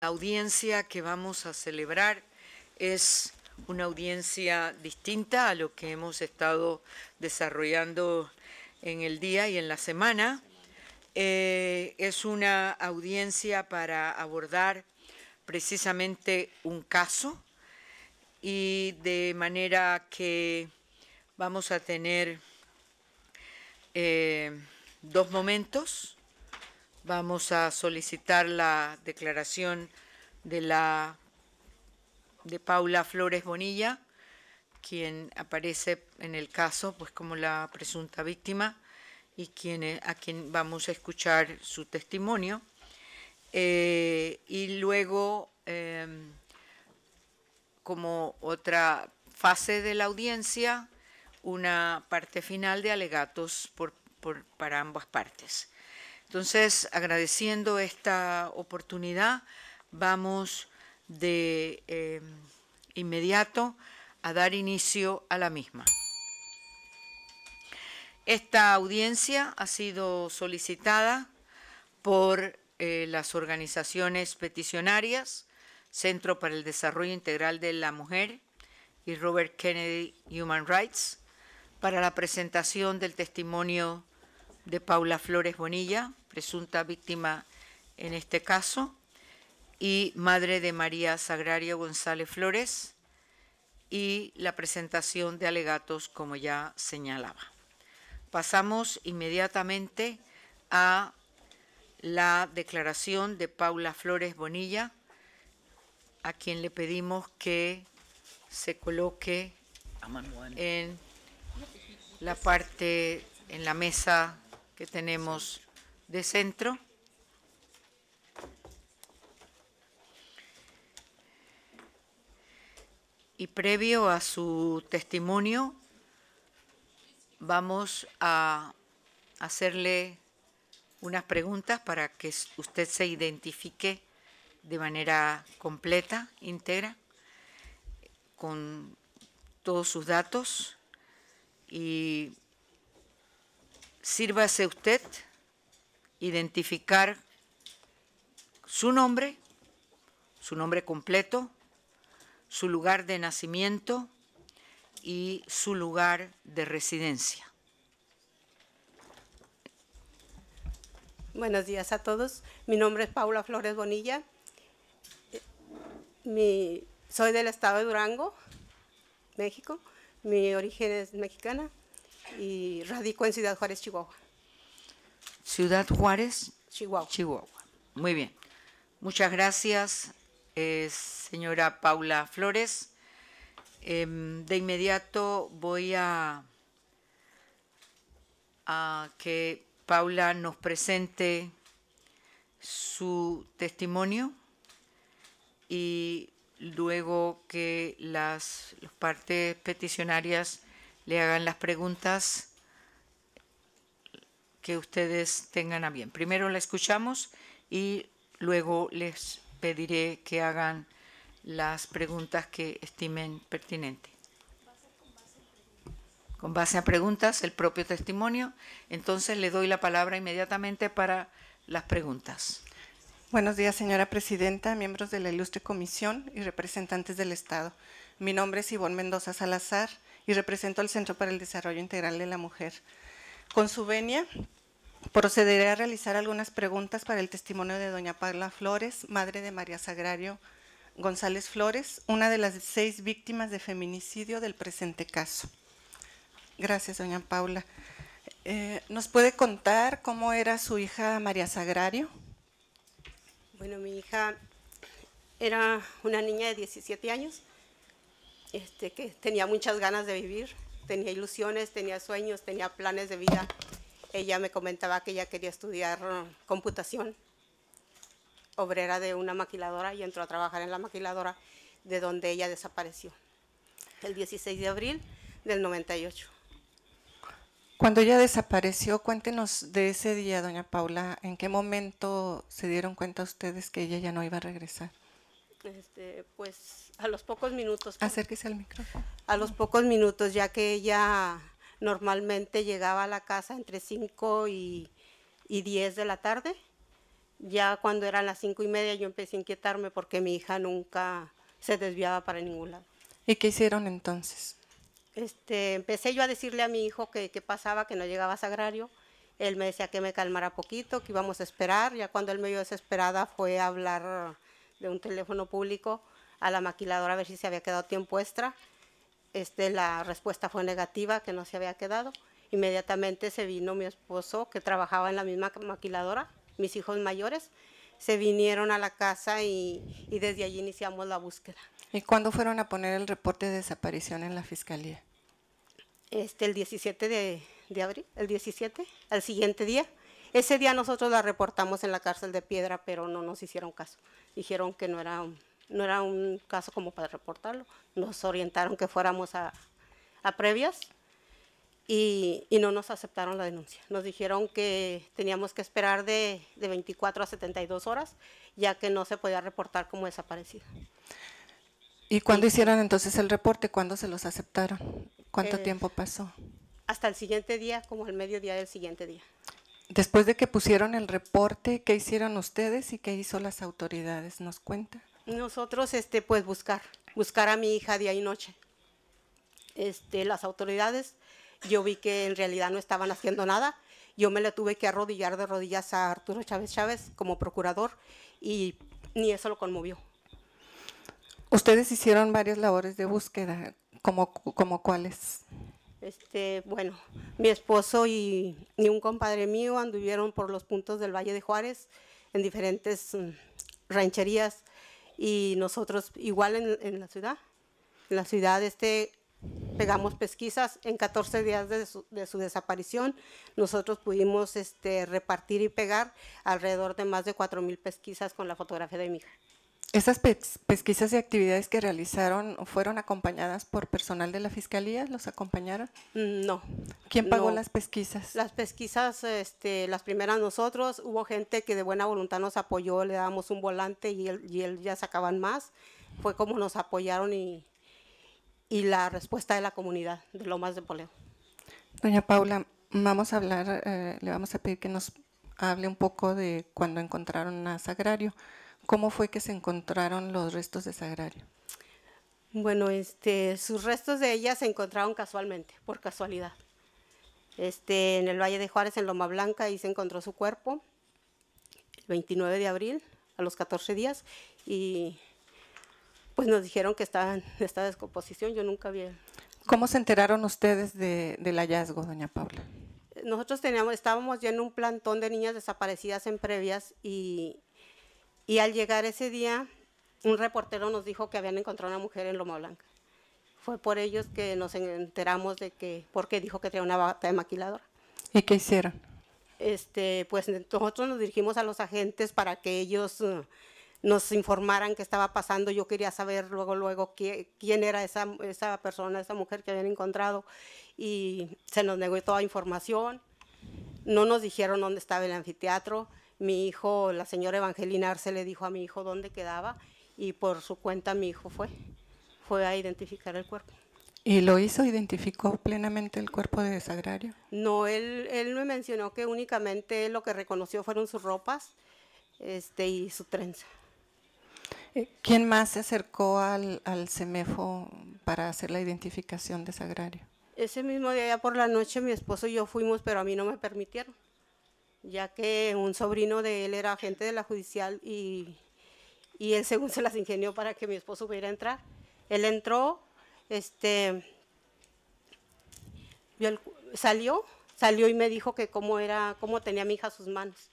La audiencia que vamos a celebrar es una audiencia distinta a lo que hemos estado desarrollando en el día y en la semana. Eh, es una audiencia para abordar precisamente un caso y de manera que vamos a tener eh, dos momentos Vamos a solicitar la declaración de de Paula Flores Bonilla, quien aparece en el caso pues como la presunta víctima y a quien vamos a escuchar su testimonio. Eh, y luego, em, como otra fase de la audiencia, una parte final de alegatos para ambas partes. Entonces, agradeciendo esta oportunidad, vamos de eh, inmediato a dar inicio a la misma. Esta audiencia ha sido solicitada por eh, las organizaciones peticionarias, Centro para el Desarrollo Integral de la Mujer y Robert Kennedy Human Rights, para la presentación del testimonio de Paula Flores Bonilla, presunta víctima en este caso, y madre de María Sagrario González Flores, y la presentación de alegatos, como ya señalaba. Pasamos inmediatamente a la declaración de Paula Flores Bonilla, a quien le pedimos que se coloque en la parte, en la mesa que tenemos de centro. Y previo a su testimonio, vamos a hacerle unas preguntas para que usted se identifique de manera completa, íntegra, con todos sus datos y sírvase usted identificar su nombre, su nombre completo, su lugar de nacimiento y su lugar de residencia. Buenos días a todos. Mi nombre es Paula Flores Bonilla. soy del estado de Durango, México. Mi origen es mexicana y radico en Ciudad Juárez, Chihuahua. Ciudad Juárez, Chihuahua. Muy bien. Muchas gracias, eh, señora Paula Flores. Em, de inmediato voy a, que Paula nos presente su testimonio y luego que las partes peticionarias le hagan las preguntas que ustedes tengan a bien. Primero la escuchamos y luego les pediré que hagan las preguntas que estimen pertinentes, Con base a preguntas, el propio testimonio. Entonces le doy la palabra inmediatamente para las preguntas. Buenos días, señora presidenta, miembros de la Ilustre Comisión y representantes del Estado. Mi nombre es Ivonne Mendoza Salazar y represento al Centro para el Desarrollo Integral de la Mujer. Con su venia, Procederé a realizar algunas preguntas para el testimonio de doña Paula Flores, madre de María Sagrario González Flores, una de las seis víctimas de feminicidio del presente caso. Gracias, doña Paula. Eh, ¿Nos puede contar cómo era su hija María Sagrario? Bueno, mi hija era una niña de 17 años, este, que tenía muchas ganas de vivir, tenía ilusiones, tenía sueños, tenía planes de vida ella me comentaba que ella quería estudiar mm, computación, obrera de una maquiladora y entró a trabajar en la maquiladora de donde ella desapareció, el 16 de abril del 98. Cuando ella desapareció, cuéntenos de ese día, doña Paula, ¿en qué momento se dieron cuenta ustedes que ella ya no iba a regresar? Este, pues a los pocos minutos. Acérquese al micrófono. A los pocos minutos, ya que ella Normalmente llegaba a la casa entre 5 y, 10 de la tarde. Ya cuando eran las 5 y media yo empecé a inquietarme porque mi hija nunca se desviaba para ningún lado. ¿Y qué hicieron entonces? Este, empecé yo a decirle a mi hijo que, qué pasaba, que no llegaba a Sagrario. Él me decía que me calmara poquito, que íbamos a esperar. Ya cuando él me vio desesperada fue a hablar de un teléfono público a la maquiladora a ver si se había quedado tiempo extra. Este, la respuesta fue negativa, que no se había quedado. Inmediatamente se vino mi esposo, que trabajaba en la misma maquiladora, mis hijos mayores, se vinieron a la casa y, desde allí iniciamos la búsqueda. ¿Y cuándo fueron a poner el reporte de desaparición en la fiscalía? Este, el 17 de, de abril, el 17, al siguiente día. Ese día nosotros la reportamos en la cárcel de piedra, pero no nos hicieron caso. Dijeron que no era no era un caso como para reportarlo. Nos orientaron que fuéramos a, a previas y, no nos aceptaron la denuncia. Nos dijeron que teníamos que esperar de, de 24 a 72 horas, ya que no se podía reportar como desaparecido. ¿Y cuándo hicieron entonces el reporte? ¿Cuándo se los aceptaron? ¿Cuánto eh, tiempo pasó? Hasta el siguiente día, como el mediodía del siguiente día. Después de que pusieron el reporte, ¿qué hicieron ustedes y qué hizo las autoridades? ¿Nos cuenta? Nosotros, este, pues buscar, buscar a mi hija día y noche. Este, las autoridades, yo vi que en realidad no estaban haciendo nada. Yo me la tuve que arrodillar de rodillas a Arturo Chávez Chávez como procurador y ni eso lo conmovió. Ustedes hicieron varias labores de búsqueda, ¿como, como cuáles? Este, bueno, mi esposo y, y, un compadre mío anduvieron por los puntos del Valle de Juárez en diferentes mm, rancherías y nosotros igual en, la ciudad. En la ciudad este, pegamos pesquisas en 14 días de su, de su desaparición. Nosotros pudimos este, repartir y pegar alrededor de más de mil pesquisas con la fotografía de mi hija. ¿Esas pesquisas y actividades que realizaron fueron acompañadas por personal de la fiscalía, los acompañaron. Mm, no. ¿Quién pagó las pesquisas? Las pesquisas, este, las primeras nosotros, hubo gente que de buena voluntad nos apoyó, le dábamos un volante y él, y ya sacaban más. Fue como nos apoyaron y, la respuesta de la comunidad de Lomas de Poleo. Doña Paula, vamos a hablar, eh, le vamos a pedir que nos hable un poco de cuando encontraron a Sagrario. ¿Cómo fue que se encontraron los restos de Sagrario? Bueno, este, sus restos de ella se encontraron casualmente, por casualidad. Este, en el Valle de Juárez, en Loma Blanca, ahí se encontró su cuerpo, el 29 de abril, a los 14 días, y pues nos dijeron que estaba en esta descomposición, yo nunca vi. ¿Cómo se enteraron ustedes del hallazgo, doña Paula? Nosotros teníamos, estábamos ya en un plantón de niñas desaparecidas en previas y y al llegar ese día, un reportero nos dijo que habían encontrado una mujer en Loma Blanca. Fue por ellos que nos enteramos de que, porque dijo que tenía una bata de maquiladora. ¿Y qué hicieron? Este, pues nosotros nos dirigimos a los agentes para que ellos eh, nos informaran qué estaba pasando. Yo quería saber luego, luego quién era esa, esa persona, esa mujer que habían encontrado. Y se nos negó toda información. No nos dijeron dónde estaba el anfiteatro mi hijo, la señora Evangelina Arce le dijo a mi hijo dónde quedaba y por su cuenta mi hijo fue, fue a identificar el cuerpo. ¿Y lo hizo? ¿Identificó plenamente el cuerpo de Desagrario? No, él, él me mencionó que únicamente lo que reconoció fueron sus ropas este, y su trenza. Eh, ¿Quién más se acercó al, al CEMEFO para hacer la identificación de Sagrario? Ese mismo día, ya por la noche, mi esposo y yo fuimos, pero a mí no me permitieron ya que un sobrino de él era agente de la judicial y, él según se las ingenió para que mi esposo pudiera entrar. Él entró, este, salió, salió y me dijo que cómo era, cómo tenía mi hija sus manos.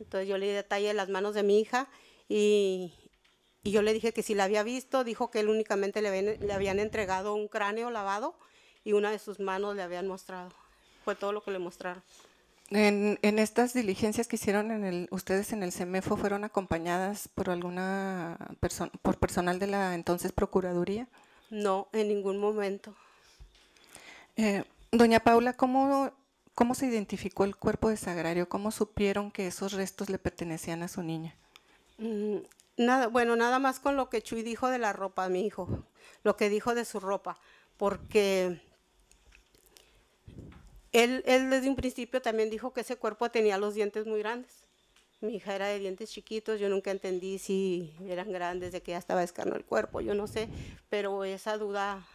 Entonces yo le detallé las manos de mi hija y, yo le dije que si la había visto, dijo que él únicamente le le habían entregado un cráneo lavado y una de sus manos le habían mostrado. Fue todo lo que le mostraron. En, estas diligencias que hicieron en el, ustedes en el CEMEFO, ¿fueron acompañadas por alguna por personal de la entonces Procuraduría? No, en ningún momento. Eh, doña Paula, ¿cómo, se identificó el cuerpo de Sagrario? ¿Cómo supieron que esos restos le pertenecían a su niña? Mm, bueno, nada más con lo que Chuy dijo de la ropa, mi hijo, lo que dijo de su ropa, porque él, desde un principio también dijo que ese cuerpo tenía los dientes muy grandes. Mi hija era de dientes chiquitos, yo nunca entendí si eran grandes, de que ya estaba escano el cuerpo, yo no sé, pero esa duda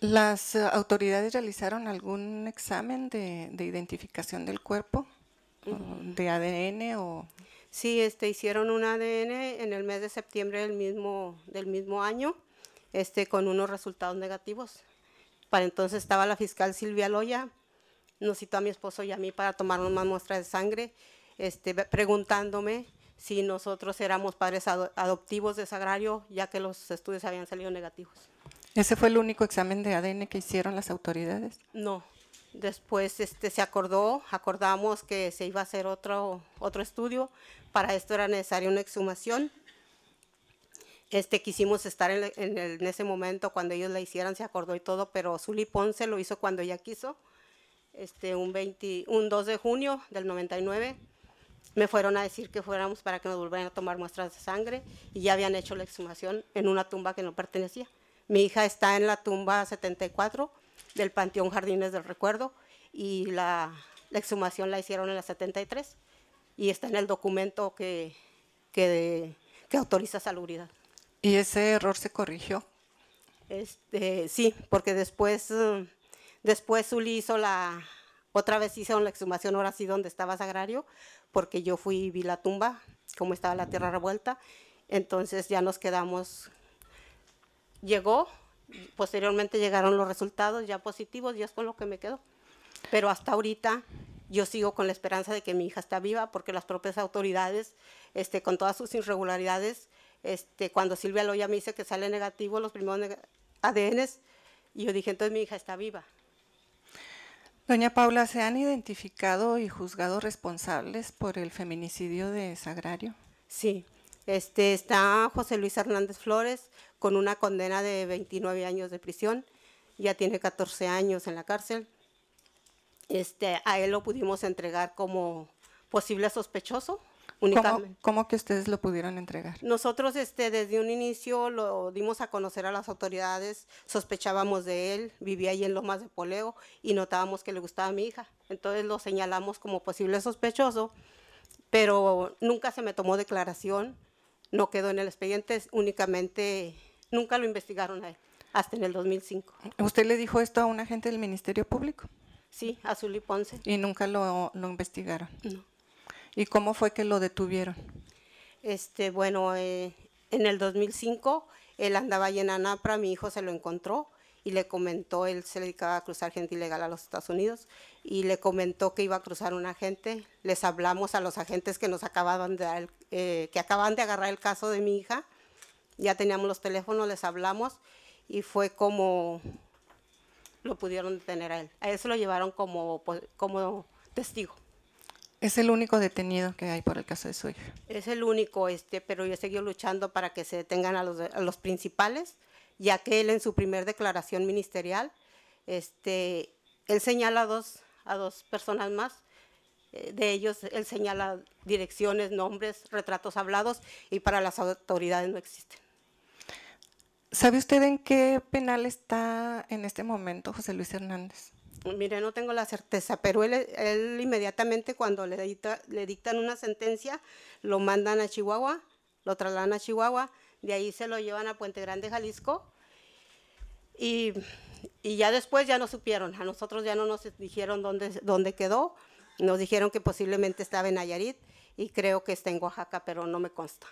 ¿Las autoridades realizaron algún examen de, identificación del cuerpo? ¿De ADN o...? Sí, este, hicieron un ADN en el mes de septiembre del mismo, año, este, con unos resultados negativos. Para entonces estaba la fiscal Silvia Loya, nos citó a mi esposo y a mí para tomar una muestras de sangre, este, preguntándome si nosotros éramos padres adoptivos de Sagrario, ya que los estudios habían salido negativos. ¿Ese fue el único examen de ADN que hicieron las autoridades? No. Después este, se acordó, acordamos que se iba a hacer otro, otro estudio. Para esto era necesaria una exhumación. Este, quisimos estar en, en, ese momento cuando ellos la hicieran, se acordó y todo, pero Zuli Ponce lo hizo cuando ella quiso. Este, un, 2 de junio del 99 me fueron a decir que fuéramos para que nos volvieran a tomar muestras de sangre y ya habían hecho la exhumación en una tumba que no pertenecía. Mi hija está en la tumba 74 del Panteón Jardines del Recuerdo y la, exhumación la hicieron en la 73 y está en el documento que, que, que autoriza salubridad. ¿Y ese error se corrigió? Este, sí, porque después mm, Después Zuli hizo la, otra vez hizo la exhumación, ahora sí, donde estaba Sagrario, porque yo fui y vi la tumba, cómo estaba la tierra revuelta. Entonces ya nos quedamos. Llegó, posteriormente llegaron los resultados ya positivos y es con lo que me quedo. Pero hasta ahorita yo sigo con la esperanza de que mi hija está viva porque las propias autoridades, este, con todas sus irregularidades, este, cuando Silvia Loya me dice que sale negativo los primeros neg ADNs, yo dije, entonces mi hija está viva. Doña Paula, ¿se han identificado y juzgado responsables por el feminicidio de Sagrario? Sí, este, está José Luis Hernández Flores con una condena de 29 años de prisión, ya tiene 14 años en la cárcel. Este, a él lo pudimos entregar como posible sospechoso ¿Cómo, que ustedes lo pudieron entregar? Nosotros este, desde un inicio lo dimos a conocer a las autoridades, sospechábamos de él, vivía ahí en Lomas de Poleo y notábamos que le gustaba a mi hija. Entonces lo señalamos como posible sospechoso, pero nunca se me tomó declaración, no quedó en el expediente, únicamente nunca lo investigaron a él, hasta en el 2005. ¿Usted le dijo esto a un agente del Ministerio Público? Sí, a Zuli Ponce. ¿Y nunca lo, lo investigaron? No. ¿Y cómo fue que lo detuvieron? Este, bueno, eh, en el 2005 él andaba ahí en Anapra, mi hijo se lo encontró y le comentó, él se dedicaba a cruzar gente ilegal a los Estados Unidos, y le comentó que iba a cruzar un agente. Les hablamos a los agentes que nos acababan de eh, que acaban de agarrar el caso de mi hija. Ya teníamos los teléfonos, les hablamos y fue como lo pudieron detener a él. A eso lo llevaron como, pues, como testigo. Es el único detenido que hay por el caso de su hija. Es el único, este, pero yo he seguido luchando para que se detengan a los, principales, ya que él en su primer declaración ministerial, este, él señala a dos, a dos personas más. Eh, de ellos, él señala direcciones, nombres, retratos hablados y para las autoridades no existen. ¿Sabe usted en qué penal está en este momento José Luis Hernández? Pues, mire, no tengo la certeza, pero él, él inmediatamente cuando le, dictan una sentencia, lo mandan a Chihuahua, lo trasladan a Chihuahua, de ahí se lo llevan a Puente Grande, Jalisco, y, ya después ya no supieron, a nosotros ya no nos dijeron dónde, dónde quedó, nos dijeron que posiblemente estaba en Nayarit y creo que está en Oaxaca, pero no me consta.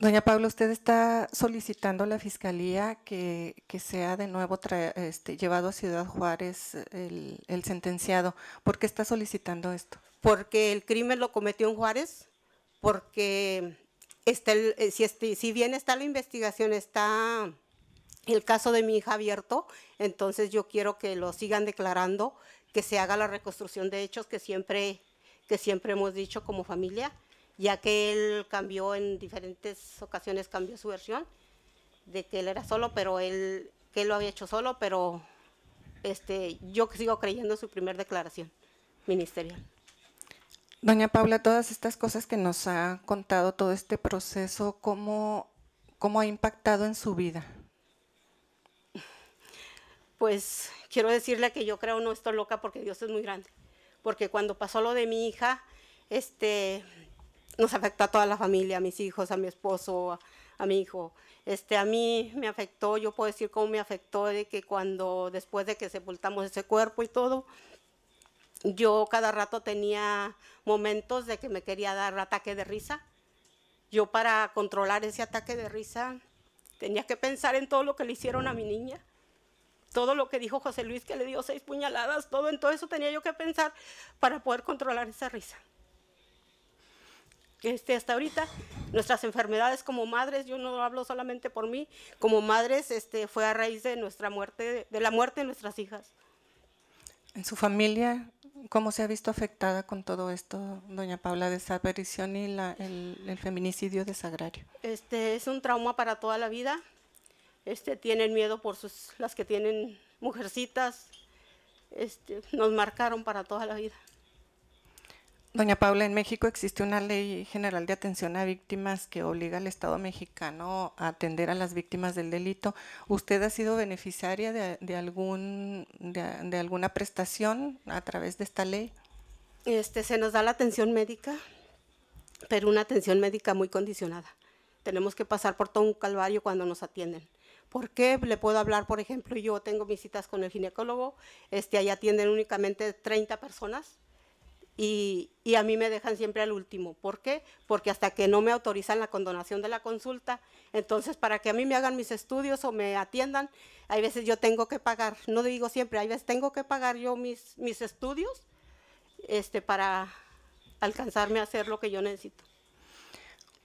Doña Pablo, usted está solicitando a la Fiscalía que, sea de nuevo este, llevado a Ciudad Juárez el, sentenciado. ¿Por qué está solicitando esto? Porque el crimen lo cometió en Juárez, porque eh, si, este, si bien está la investigación, está el caso de mi hija abierto, entonces yo quiero que lo sigan declarando, que se haga la reconstrucción de hechos que siempre, que siempre hemos dicho como familia ya que él cambió en diferentes ocasiones, cambió su versión de que él era solo, pero él, que él lo había hecho solo, pero este, yo sigo creyendo en su primer declaración ministerial. Doña Paula, todas estas cosas que nos ha contado, todo este proceso, ¿cómo, cómo ha impactado en su vida? Pues quiero decirle que yo creo no estoy loca porque Dios es muy grande. Porque cuando pasó lo de mi hija, este, nos afectó a toda la familia, a mis hijos, a mi esposo, a, mi hijo. Este, a mí me afectó, yo puedo decir cómo me afectó de que cuando después de que sepultamos ese cuerpo y todo, yo cada rato tenía momentos de que me quería dar ataque de risa. Yo para controlar ese ataque de risa tenía que pensar en todo lo que le hicieron a mi niña todo lo que dijo José Luis, que le dio seis puñaladas, todo en todo eso tenía yo que pensar para poder controlar esa risa. Este, hasta ahorita nuestras enfermedades como madres, yo no hablo solamente por mí, como madres este, fue a raíz de nuestra muerte, de la muerte de nuestras hijas. ¿En su familia cómo se ha visto afectada con todo esto, doña Paula, desaparición y el, feminicidio de Sagrario? Este, es un trauma para toda la vida. Este, tienen miedo por sus, las que tienen mujercitas. Este, nos marcaron para toda la vida. Doña Paula, en México existe una ley general de atención a víctimas que obliga al Estado mexicano a atender a las víctimas del delito. ¿Usted ha sido beneficiaria de, algún, de, alguna prestación a través de esta ley? Este, se nos da la atención médica, pero una atención médica muy condicionada. Tenemos que pasar por todo un calvario cuando nos atienden. ¿Por qué? Le puedo hablar, por ejemplo, yo tengo visitas con el ginecólogo, este, ahí atienden únicamente 30 personas y, a mí me dejan siempre al último. ¿Por qué? Porque hasta que no me autorizan la condonación de la consulta, entonces para que a mí me hagan mis estudios o me atiendan, hay veces yo tengo que pagar, no digo siempre, hay veces tengo que pagar yo mis, mis estudios este, para alcanzarme a hacer lo que yo necesito.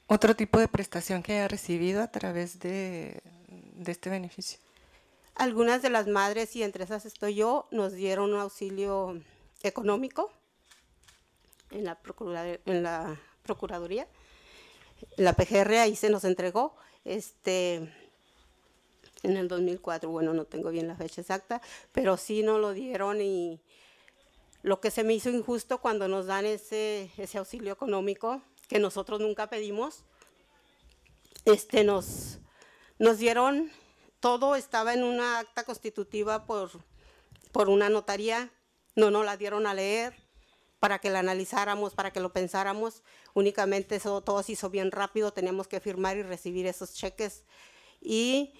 ¿Otro tipo de prestación que haya recibido a través de, de este beneficio? Algunas de las madres, y entre esas estoy yo, nos dieron un auxilio económico en la, procuraduría, en la Procuraduría, la PGR, ahí se nos entregó este, en el 2004, bueno, no tengo bien la fecha exacta, pero sí nos lo dieron y lo que se me hizo injusto cuando nos dan ese, ese auxilio económico que nosotros nunca pedimos, este, nos, nos dieron, todo estaba en una acta constitutiva por, por una notaría, no nos la dieron a leer, para que la analizáramos, para que lo pensáramos. Únicamente eso todo se hizo bien rápido, teníamos que firmar y recibir esos cheques. Y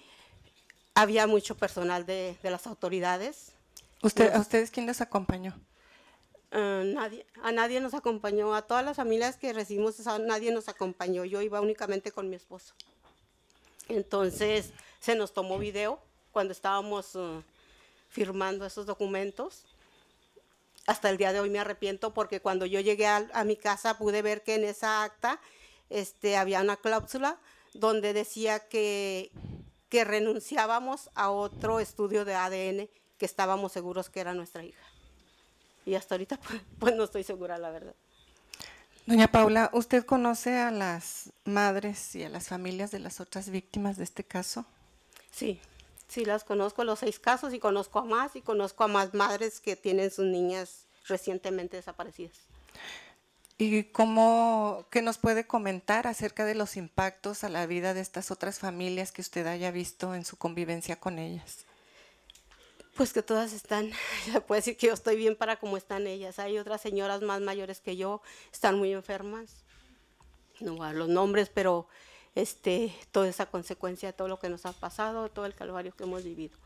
había mucho personal de, las autoridades. ¿Usted, ¿A ustedes quién les acompañó? Eh, nadie, a nadie nos acompañó, a todas las familias que recibimos, nadie nos acompañó. Yo iba únicamente con mi esposo. Entonces se nos tomó video cuando estábamos eh, firmando esos documentos hasta el día de hoy me arrepiento porque cuando yo llegué a, mi casa pude ver que en esa acta este, había una cláusula donde decía que, renunciábamos a otro estudio de ADN que estábamos seguros que era nuestra hija. Y hasta ahorita pues, pues no estoy segura, la verdad. Doña Paula, ¿usted conoce a las madres y a las familias de las otras víctimas de este caso? Sí, sí las conozco, los seis casos, y conozco a más, y conozco a más madres que tienen sus niñas recientemente desaparecidas. ¿Y cómo, qué nos puede comentar acerca de los impactos a la vida de estas otras familias que usted haya visto en su convivencia con ellas? Pues que todas están, ya puede decir que yo estoy bien para cómo están ellas. Hay otras señoras más mayores que yo, están muy enfermas. No voy a los nombres, pero este, toda esa consecuencia, de todo lo que nos ha pasado, todo el calvario que hemos vivido.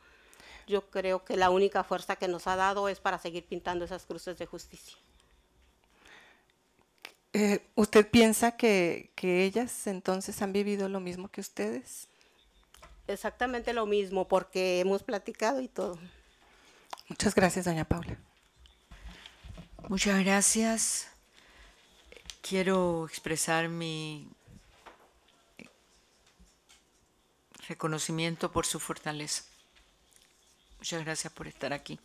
Yo creo que la única fuerza que nos ha dado es para seguir pintando esas cruces de justicia. Eh, ¿Usted piensa que, que ellas entonces han vivido lo mismo que ustedes? Exactamente lo mismo, porque hemos platicado y todo. Muchas gracias, doña Paula. Muchas gracias. Quiero expresar mi reconocimiento por su fortaleza. Muchas gracias por estar aquí.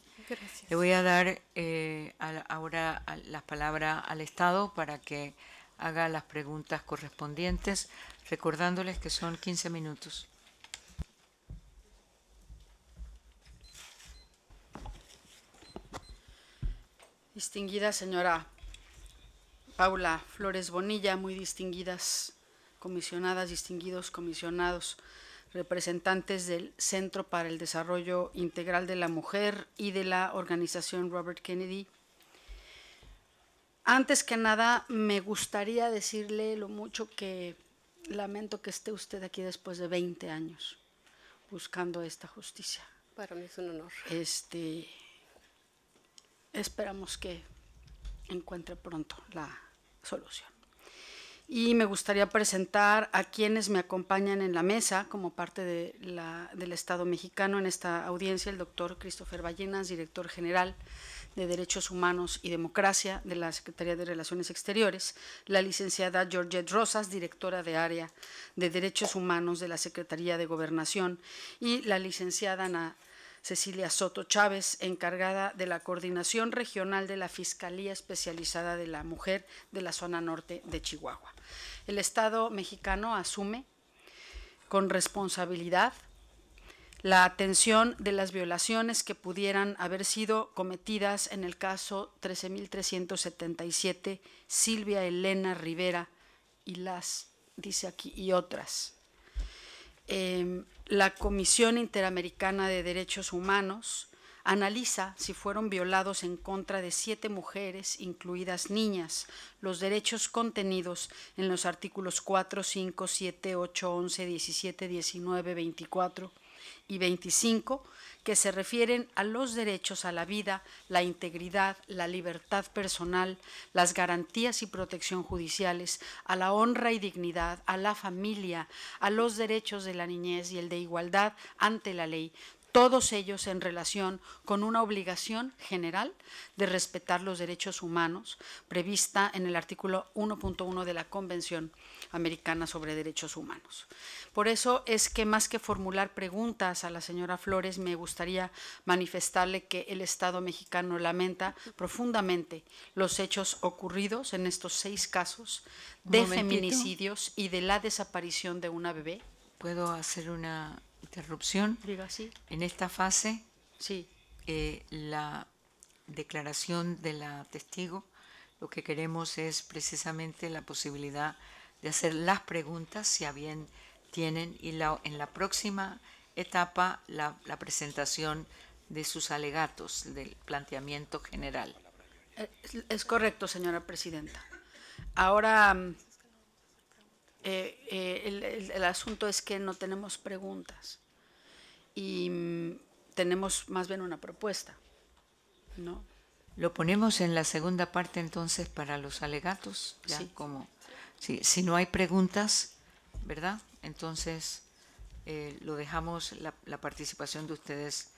Le voy a dar eh, ahora la palabra al Estado para que haga las preguntas correspondientes, recordándoles que son 15 minutos. Distinguida señora Paula Flores Bonilla, muy distinguidas comisionadas, distinguidos comisionados representantes del Centro para el Desarrollo Integral de la Mujer y de la organización Robert Kennedy. Antes que nada, me gustaría decirle lo mucho que lamento que esté usted aquí después de 20 años buscando esta justicia. Para mí es un honor. Este, esperamos que encuentre pronto la solución y me gustaría presentar a quienes me acompañan en la mesa como parte de la, del Estado mexicano en esta audiencia, el doctor Christopher Ballenas, director general de Derechos Humanos y Democracia de la Secretaría de Relaciones Exteriores, la licenciada Georgette Rosas, directora de área de Derechos Humanos de la Secretaría de Gobernación, y la licenciada Ana Cecilia Soto Chávez, encargada de la coordinación regional de la Fiscalía Especializada de la Mujer de la zona norte de Chihuahua. El Estado mexicano asume con responsabilidad la atención de las violaciones que pudieran haber sido cometidas en el caso 13.377 Silvia Elena Rivera y las, dice aquí, y otras Em, la Comisión Interamericana de Derechos Humanos analiza si fueron violados en contra de siete mujeres, incluidas niñas, los derechos contenidos en los artículos 4, 5, 7, 8, 11, 17, 19, 24 y 25 que se refieren a los derechos a la vida, la integridad, la libertad personal, las garantías y protección judiciales, a la honra y dignidad, a la familia, a los derechos de la niñez y el de igualdad ante la ley, todos ellos en relación con una obligación general de respetar los derechos humanos prevista en el artículo 1.1 de la Convención Americana sobre Derechos Humanos. Por eso es que más que formular preguntas a la señora Flores, me gustaría manifestarle que el Estado mexicano lamenta profundamente los hechos ocurridos en estos seis casos de feminicidios y de la desaparición de una bebé. ¿Puedo hacer una interrupción. En esta fase, eh, la declaración de la testigo, lo que queremos es precisamente la posibilidad de hacer las preguntas, si a bien tienen, y la, en la próxima etapa la, presentación de sus alegatos, del planteamiento general. Eh, es correcto, señora presidenta. Ahora mm, eh, el, asunto es que no tenemos preguntas y mm, tenemos más bien una propuesta, ¿no? Lo ponemos en la segunda parte entonces para los alegatos, como si no hay preguntas, ¿verdad? Entonces eh, lo dejamos la, participación de ustedes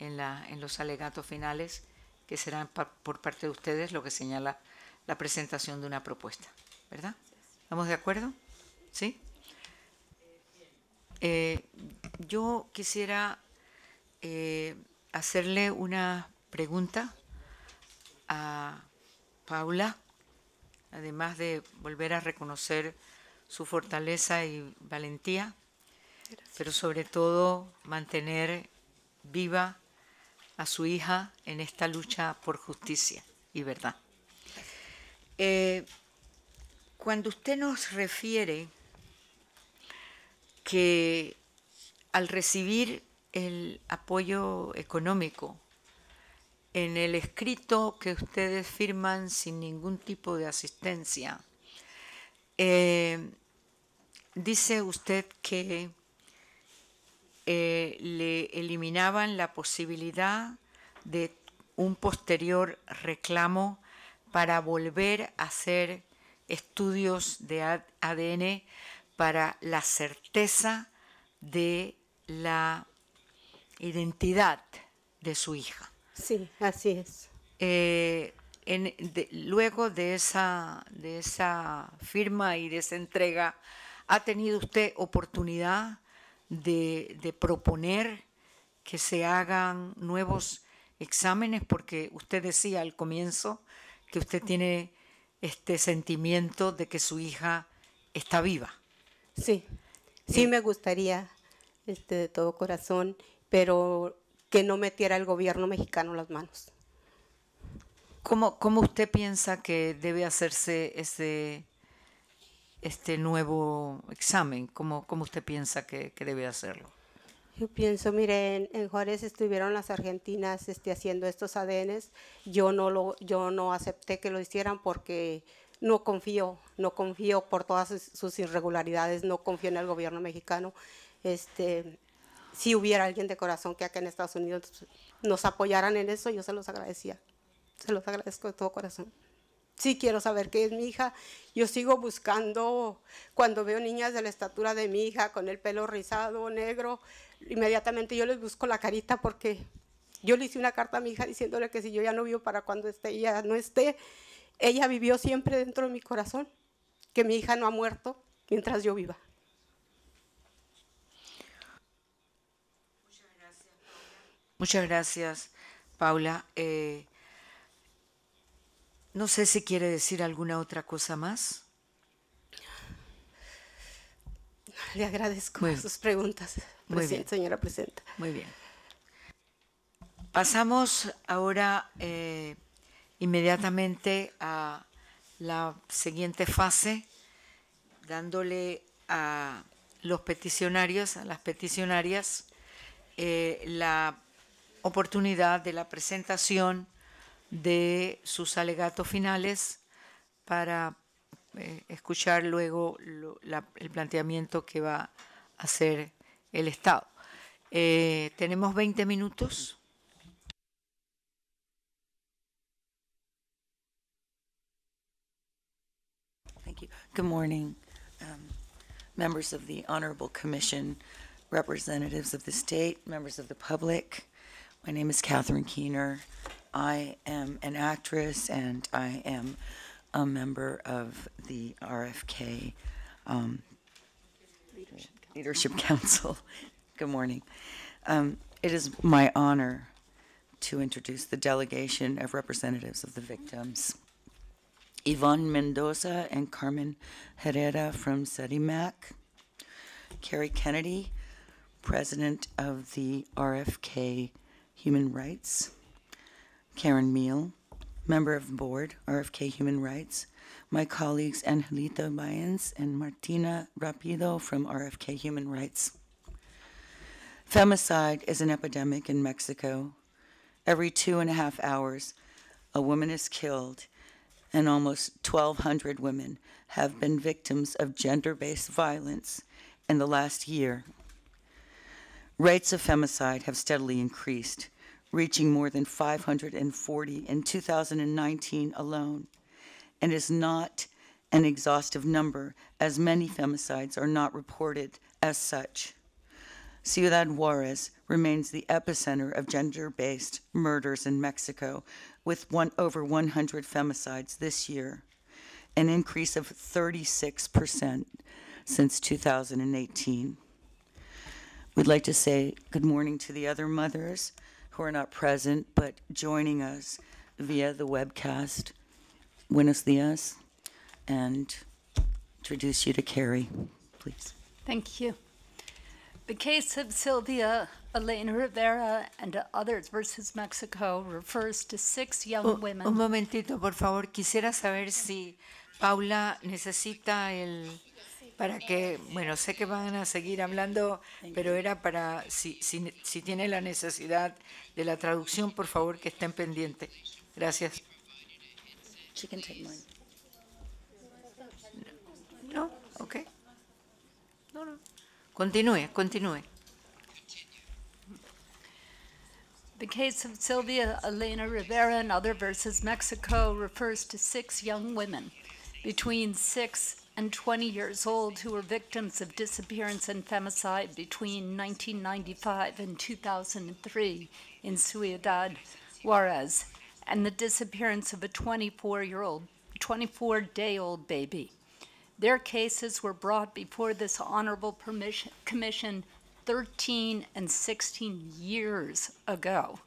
en, la, en los alegatos finales, que serán por parte de ustedes lo que señala la presentación de una propuesta, ¿verdad? ¿Estamos de acuerdo? ¿Sí? Eh, yo quisiera eh, hacerle una pregunta a Paula, además de volver a reconocer su fortaleza y valentía, pero sobre todo mantener viva a su hija en esta lucha por justicia y verdad. Eh, cuando usted nos refiere que al recibir el apoyo económico en el escrito que ustedes firman sin ningún tipo de asistencia, eh, dice usted que eh, le eliminaban la posibilidad de un posterior reclamo para volver a hacer estudios de ADN para la certeza de la identidad de su hija. Sí, así es. Eh, luego de esa, de esa firma y de esa entrega, ¿ha tenido usted oportunidad de proponer que se hagan nuevos exámenes? Porque usted decía al comienzo que usted tiene este sentimiento de que su hija está viva. Sí, sí me gustaría este, de todo corazón, pero que no metiera el gobierno mexicano las manos. ¿Cómo, usted piensa que debe hacerse este, este nuevo examen? ¿Cómo, usted piensa que, debe hacerlo? Yo pienso, mire, en, Juárez estuvieron las argentinas este, haciendo estos ADNs. Yo no, lo, yo no acepté que lo hicieran porque no confío, no confío por todas sus, irregularidades, no confío en el gobierno mexicano. Este, si hubiera alguien de corazón que acá en Estados Unidos nos apoyaran en eso, yo se los agradecía. Se los agradezco de todo corazón. Sí quiero saber qué es mi hija. Yo sigo buscando, cuando veo niñas de la estatura de mi hija, con el pelo rizado, negro, inmediatamente yo les busco la carita porque yo le hice una carta a mi hija diciéndole que si yo ya no vivo para cuando esté, ya no esté, ella vivió siempre dentro de mi corazón, que mi hija no ha muerto mientras yo viva. Muchas gracias, Paula. Muchas gracias, Paula. Eh, no sé si quiere decir alguna otra cosa más. Le agradezco sus preguntas, muy bien. señora presidenta. Muy bien. Pasamos ahora... Eh, inmediatamente a la siguiente fase, dándole a los peticionarios, a las peticionarias, eh, la oportunidad de la presentación de sus alegatos finales para eh, escuchar luego el planteamiento que va a hacer el Estado. Eh, tenemos 20 minutos. Good morning, um, members of the Honorable Commission, representatives of the state, members of the public. My name is Catherine Keener. I am an actress and I am a member of the RFK um, Leadership, Council. Leadership Council. Good morning. Um, it is my honor to introduce the delegation of representatives of the victims Yvonne Mendoza and Carmen Herrera from SEDIMAC, Carrie Kennedy, President of the RFK Human Rights, Karen Meal, Member of Board, RFK Human Rights, my colleagues Angelita Bayens and Martina Rapido from RFK Human Rights. Femicide is an epidemic in Mexico. Every two and a half hours, a woman is killed and almost 1,200 women have been victims of gender based violence in the last year. Rates of femicide have steadily increased, reaching more than 540 in 2019 alone, and is not an exhaustive number, as many femicides are not reported as such. Ciudad Juarez remains the epicenter of gender based murders in Mexico, with one, over 100 femicides this year, an increase of 36% since 2018. We'd like to say good morning to the other mothers who are not present but joining us via the webcast. Buenos dias, and introduce you to Carrie, please. Thank you. The case of Sylvia Elaine Rivera and others versus Mexico refers to six young women. Un momentito, por favor. Quisiera saber si Paula necesita el para que, bueno, sé que van a seguir hablando, pero era para, si, si, si tiene la necesidad de la traducción, por favor, que estén pendientes. Gracias. She can take No, okay. No, no. Continue, continue. The case of Sylvia Elena Rivera and other versus Mexico refers to six young women between six and 20 years old who were victims of disappearance and femicide between 1995 and 2003 in Ciudad Juarez, and the disappearance of a 24 year old, 24 day old baby. Their cases were brought before this Honorable Commission 13 and 16 years ago.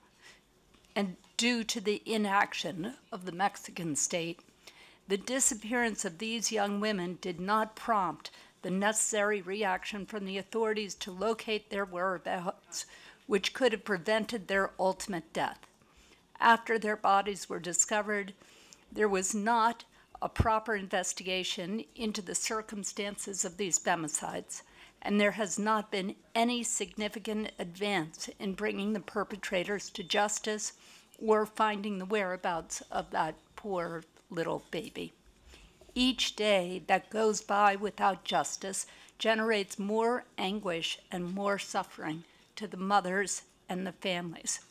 And due to the inaction of the Mexican state, the disappearance of these young women did not prompt the necessary reaction from the authorities to locate their whereabouts, which could have prevented their ultimate death. After their bodies were discovered, there was not a proper investigation into the circumstances of these femicides, and there has not been any significant advance in bringing the perpetrators to justice or finding the whereabouts of that poor little baby. Each day that goes by without justice generates more anguish and more suffering to the mothers and the families.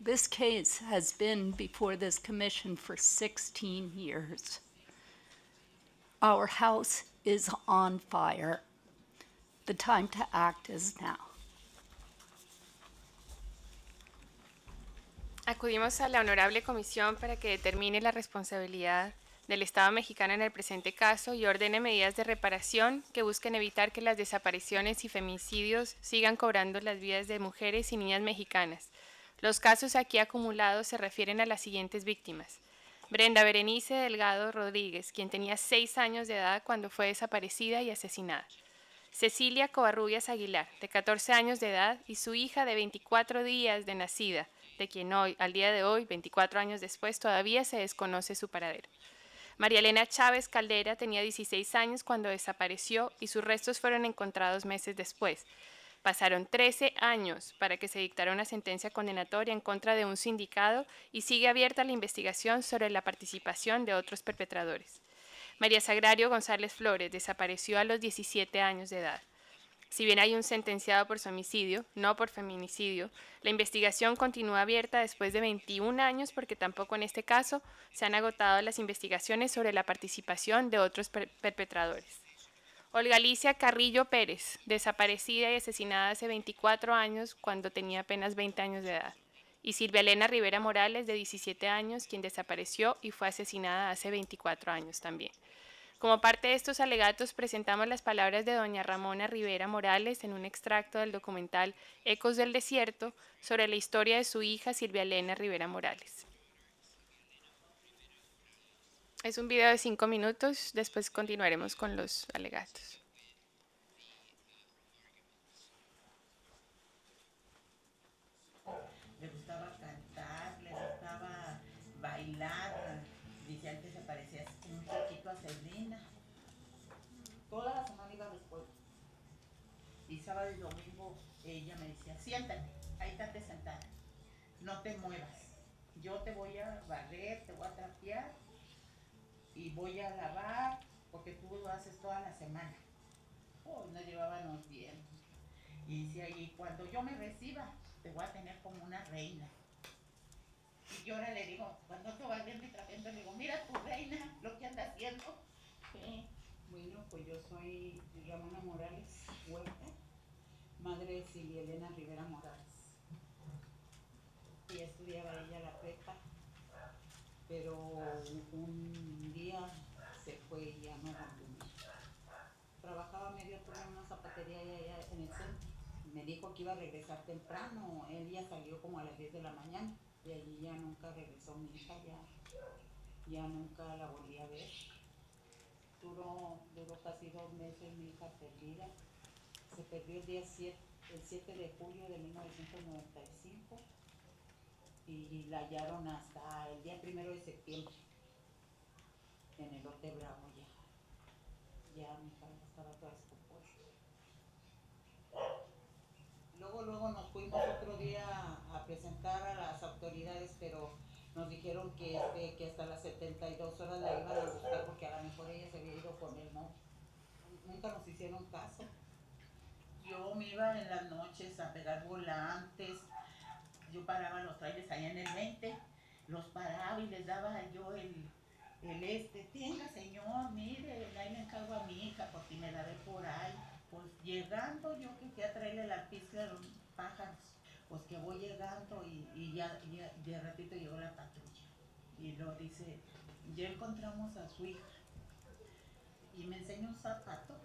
This case has been before this commission for 16 years. Our house is on fire. The time to act is now. Acudimos a la Honorable Comisión para que determine la responsabilidad del Estado mexicano en el presente caso y ordene medidas de reparación que busquen evitar que las desapariciones y feminicidios sigan cobrando las vidas de mujeres y niñas mexicanas. Los casos aquí acumulados se refieren a las siguientes víctimas. Brenda Berenice Delgado Rodríguez, quien tenía seis años de edad cuando fue desaparecida y asesinada. Cecilia Covarrubias Aguilar, de 14 años de edad, y su hija de 24 días de nacida, de quien hoy, al día de hoy, 24 años después, todavía se desconoce su paradero. María Elena Chávez Caldera tenía 16 años cuando desapareció y sus restos fueron encontrados meses después. Pasaron 13 años para que se dictara una sentencia condenatoria en contra de un sindicado y sigue abierta la investigación sobre la participación de otros perpetradores. María Sagrario González Flores desapareció a los 17 años de edad. Si bien hay un sentenciado por su homicidio, no por feminicidio, la investigación continúa abierta después de 21 años porque tampoco en este caso se han agotado las investigaciones sobre la participación de otros perpetradores. Olga Alicia Carrillo Pérez, desaparecida y asesinada hace 24 años cuando tenía apenas 20 años de edad. Y Silvia Elena Rivera Morales, de 17 años, quien desapareció y fue asesinada hace 24 años también. Como parte de estos alegatos, presentamos las palabras de doña Ramona Rivera Morales en un extracto del documental Ecos del Desierto sobre la historia de su hija Silvia Elena Rivera Morales. Es un video de cinco minutos, después continuaremos con los alegatos. Le gustaba cantar, le gustaba bailar, Dice, antes aparecía parecía un poquito a Selena. Toda la semana iba después. Y sábado y domingo ella me decía, siéntate, ahí te sentar. no te muevas, yo te voy a barrer, te voy a trapear y voy a lavar porque tú lo haces toda la semana. Uy, oh, no llevábamos bien. Y ahí, cuando yo me reciba, te voy a tener como una reina. Y yo ahora le digo, cuando te vas bien mi trapendo, le digo, mira tu reina, lo que anda haciendo. Bueno, pues yo soy Ramona Morales Huerta, madre de Silvia Elena Rivera Morales. Y estudiaba ella la prepa, pero un se fue y ya no volvió. Trabajaba medio tiempo en una zapatería allá en el centro. Me dijo que iba a regresar temprano. Él ya salió como a las 10 de la mañana. Y allí ya nunca regresó mi hija, ya, nunca la volví a ver. Duró, duró casi dos meses mi hija perdida. Se perdió el día 7, el 7 de julio de 1995 y la hallaron hasta el día primero de septiembre en el hotel Bravo ya. Ya mi padre estaba toda descompuesta. Luego, luego nos fuimos otro día a presentar a las autoridades, pero nos dijeron que, este, hasta las 72 horas la iban a buscar porque a lo mejor ella se había ido con él, ¿no? Nunca nos hicieron caso. Yo me iba en las noches a pegar volantes, yo paraba los trailers allá en el mente. los paraba y les daba yo el el este, tenga señor, mire, ahí me encargo a mi hija porque me la ve por ahí. Pues llegando yo que fui a traerle la pizca de los pájaros, pues que voy llegando y, ya, de ratito llegó la patrulla. Y lo dice, ya encontramos a su hija. Y me enseñó un zapato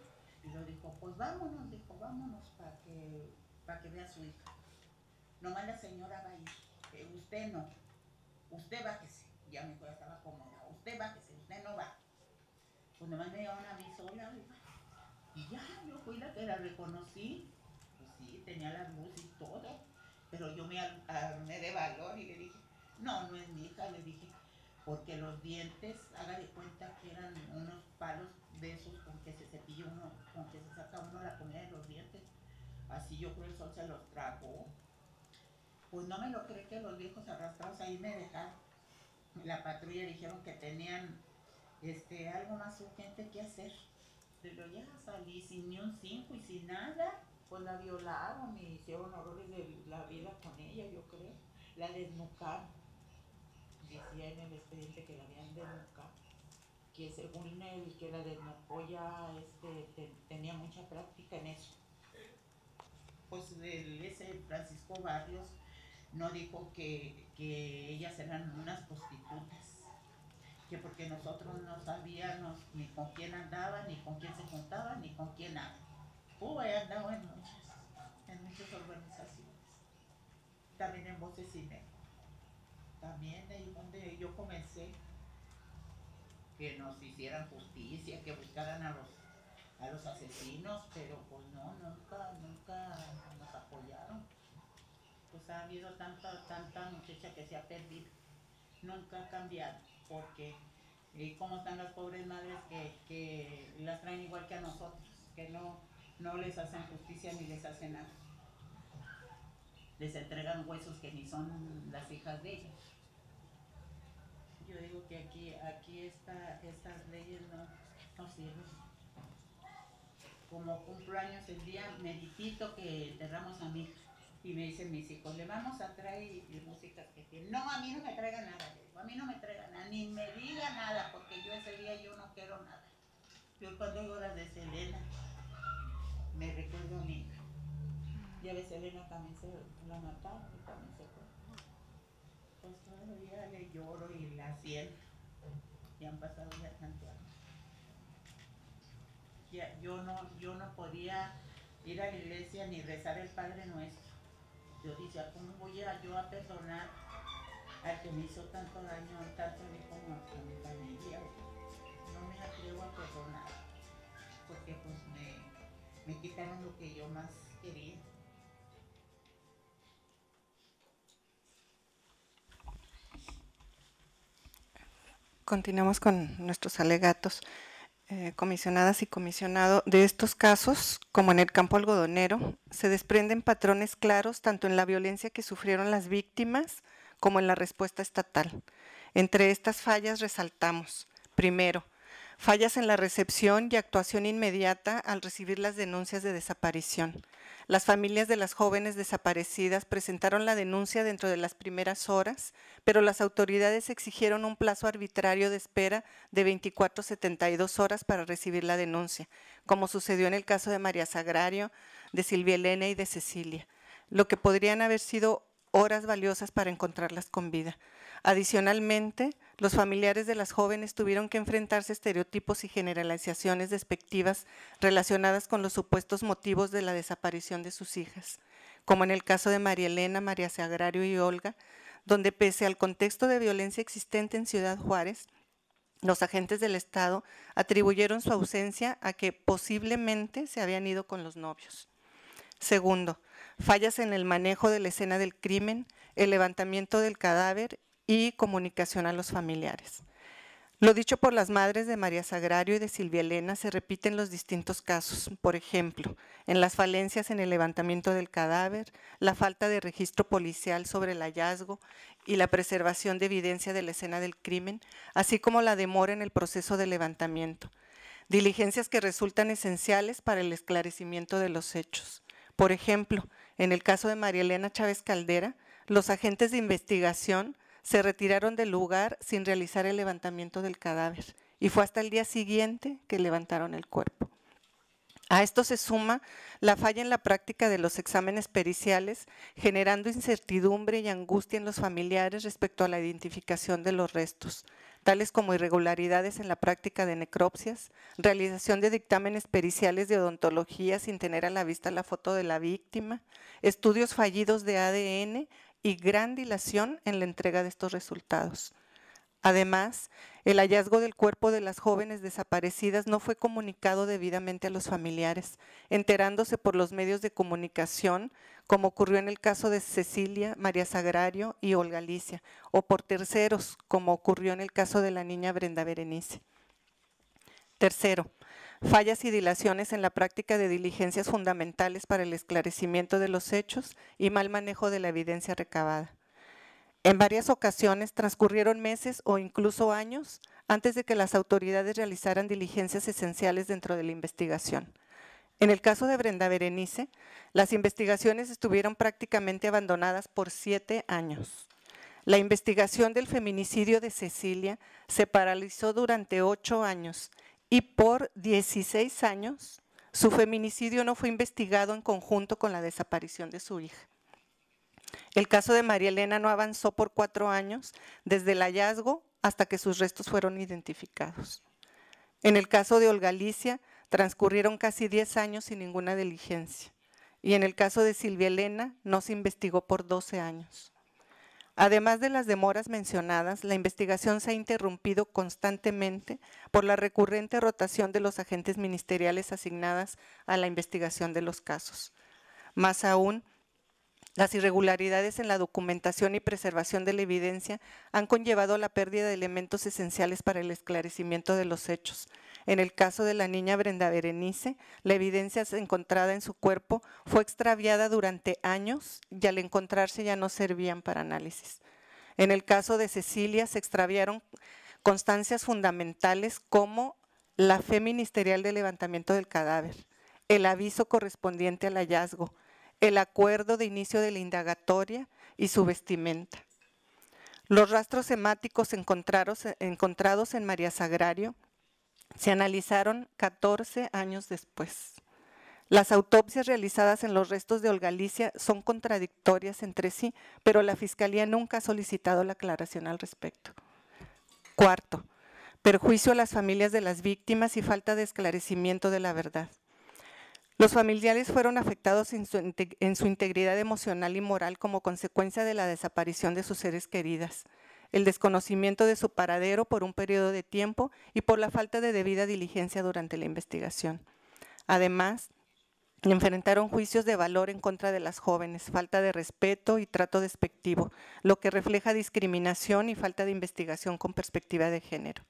y lo dijo, pues vámonos, dijo, vámonos para que, para que vea a su hija. Nomás la señora va a usted no, usted bájese. Ya mi hija estaba cómoda usted va, que se usted no va. Pues nomás me dieron a mí sola, y ya, yo fui la que la reconocí. Pues sí, tenía la luz y todo, pero yo me armé de valor y le dije, no, no es mi hija, le dije, porque los dientes, haga de cuenta que eran unos palos de esos con que se cepilla uno, con que se saca uno la comida de los dientes. Así yo creo el sol se los trajo. Pues no me lo cree que los viejos arrastrados ahí me dejaron la patrulla dijeron que tenían este, algo más urgente que hacer. Pero ya salí sin ni un cinco y sin nada. Pues la violaron y hicieron horrores de la vida con ella, yo creo. La desnucaron. Decía en el expediente que la habían desnucado. Que según él, que la desnucó ya este, tenía mucha práctica en eso. Pues el, ese Francisco Barrios no dijo que, ellas eran unas prostitutas, que porque nosotros no sabíamos ni con quién andaban, ni con quién se juntaban, ni con quién hablaban. Cuba he andado en muchas, en muchas organizaciones, también en Voces y negro. También ahí donde yo comencé, que nos hicieran justicia, que buscaran a los, a los asesinos, pero pues no, nunca, nunca pues ha habido tanta, tanta muchacha que se ha perdido, nunca ha cambiado, porque y cómo están las pobres madres que, las traen igual que a nosotros, que no, no les hacen justicia ni les hacen nada. Les entregan huesos que ni son las hijas de ellas. Yo digo que aquí, aquí está estas leyes no, sirven. Como cumplo años el día, meditito que enterramos a mi hija. Y me dicen mis hijos, le vamos a traer música que tiene. No, a mí no me traiga nada, a mí no me traiga nada, ni me diga nada, porque yo ese día yo no quiero nada. Yo cuando digo las de Selena, me recuerdo a mi hija. Ya veces Selena también se la mataron y también se fue. Pues todavía le lloro y la siento. Y han pasado ya tantos años. yo, no, yo no podía ir a la iglesia ni rezar el Padre Nuestro yo decía, ¿cómo voy a yo a perdonar al que me hizo tanto daño, tanto mí como a mi familia? No me atrevo a perdonar, porque pues me, me quitaron lo que yo más quería. Continuamos con nuestros alegatos. Eh, comisionadas y comisionado, de estos casos, como en el campo algodonero, se desprenden patrones claros tanto en la violencia que sufrieron las víctimas como en la respuesta estatal. Entre estas fallas resaltamos, primero, fallas en la recepción y actuación inmediata al recibir las denuncias de desaparición. Las familias de las jóvenes desaparecidas presentaron la denuncia dentro de las primeras horas, pero las autoridades exigieron un plazo arbitrario de espera de 24 72 horas para recibir la denuncia, como sucedió en el caso de María Sagrario, de Silvia Elena y de Cecilia, lo que podrían haber sido horas valiosas para encontrarlas con vida. Adicionalmente, los familiares de las jóvenes tuvieron que enfrentarse a estereotipos y generalizaciones despectivas relacionadas con los supuestos motivos de la desaparición de sus hijas, como en el caso de María Elena, María Sagrario y Olga, donde pese al contexto de violencia existente en Ciudad Juárez, los agentes del Estado atribuyeron su ausencia a que posiblemente se habían ido con los novios. Segundo, fallas en el manejo de la escena del crimen, el levantamiento del cadáver y comunicación a los familiares. Lo dicho por las madres de María Sagrario y de Silvia Elena se repite en los distintos casos, por ejemplo, en las falencias en el levantamiento del cadáver, la falta de registro policial sobre el hallazgo y la preservación de evidencia de la escena del crimen, así como la demora en el proceso de levantamiento, diligencias que resultan esenciales para el esclarecimiento de los hechos. Por ejemplo, en el caso de María Elena Chávez Caldera, los agentes de investigación se retiraron del lugar sin realizar el levantamiento del cadáver y fue hasta el día siguiente que levantaron el cuerpo. A esto se suma la falla en la práctica de los exámenes periciales, generando incertidumbre y angustia en los familiares respecto a la identificación de los restos, tales como irregularidades en la práctica de necropsias, realización de dictámenes periciales de odontología sin tener a la vista la foto de la víctima, estudios fallidos de ADN y gran dilación en la entrega de estos resultados. Además, el hallazgo del cuerpo de las jóvenes desaparecidas no fue comunicado debidamente a los familiares, enterándose por los medios de comunicación, como ocurrió en el caso de Cecilia, María Sagrario y Olga Alicia, o por terceros, como ocurrió en el caso de la niña Brenda Berenice. Tercero, fallas y dilaciones en la práctica de diligencias fundamentales para el esclarecimiento de los hechos y mal manejo de la evidencia recabada. En varias ocasiones transcurrieron meses o incluso años antes de que las autoridades realizaran diligencias esenciales dentro de la investigación. En el caso de Brenda Berenice, las investigaciones estuvieron prácticamente abandonadas por siete años. La investigación del feminicidio de Cecilia se paralizó durante ocho años y por 16 años su feminicidio no fue investigado en conjunto con la desaparición de su hija. El caso de María Elena no avanzó por cuatro años desde el hallazgo hasta que sus restos fueron identificados. En el caso de Olga Alicia, transcurrieron casi diez años sin ninguna diligencia. Y en el caso de Silvia Elena, no se investigó por doce años. Además de las demoras mencionadas, la investigación se ha interrumpido constantemente por la recurrente rotación de los agentes ministeriales asignadas a la investigación de los casos. Más aún, las irregularidades en la documentación y preservación de la evidencia han conllevado la pérdida de elementos esenciales para el esclarecimiento de los hechos. En el caso de la niña Brenda Berenice, la evidencia encontrada en su cuerpo fue extraviada durante años y al encontrarse ya no servían para análisis. En el caso de Cecilia se extraviaron constancias fundamentales como la fe ministerial de levantamiento del cadáver, el aviso correspondiente al hallazgo, el acuerdo de inicio de la indagatoria y su vestimenta. Los rastros hemáticos encontrados, en María Sagrario se analizaron 14 años después. Las autopsias realizadas en los restos de Olgalicia son contradictorias entre sí, pero la Fiscalía nunca ha solicitado la aclaración al respecto. Cuarto, perjuicio a las familias de las víctimas y falta de esclarecimiento de la verdad. Los familiares fueron afectados en su, integridad emocional y moral como consecuencia de la desaparición de sus seres queridas, el desconocimiento de su paradero por un periodo de tiempo y por la falta de debida diligencia durante la investigación. Además, enfrentaron juicios de valor en contra de las jóvenes, falta de respeto y trato despectivo, lo que refleja discriminación y falta de investigación con perspectiva de género.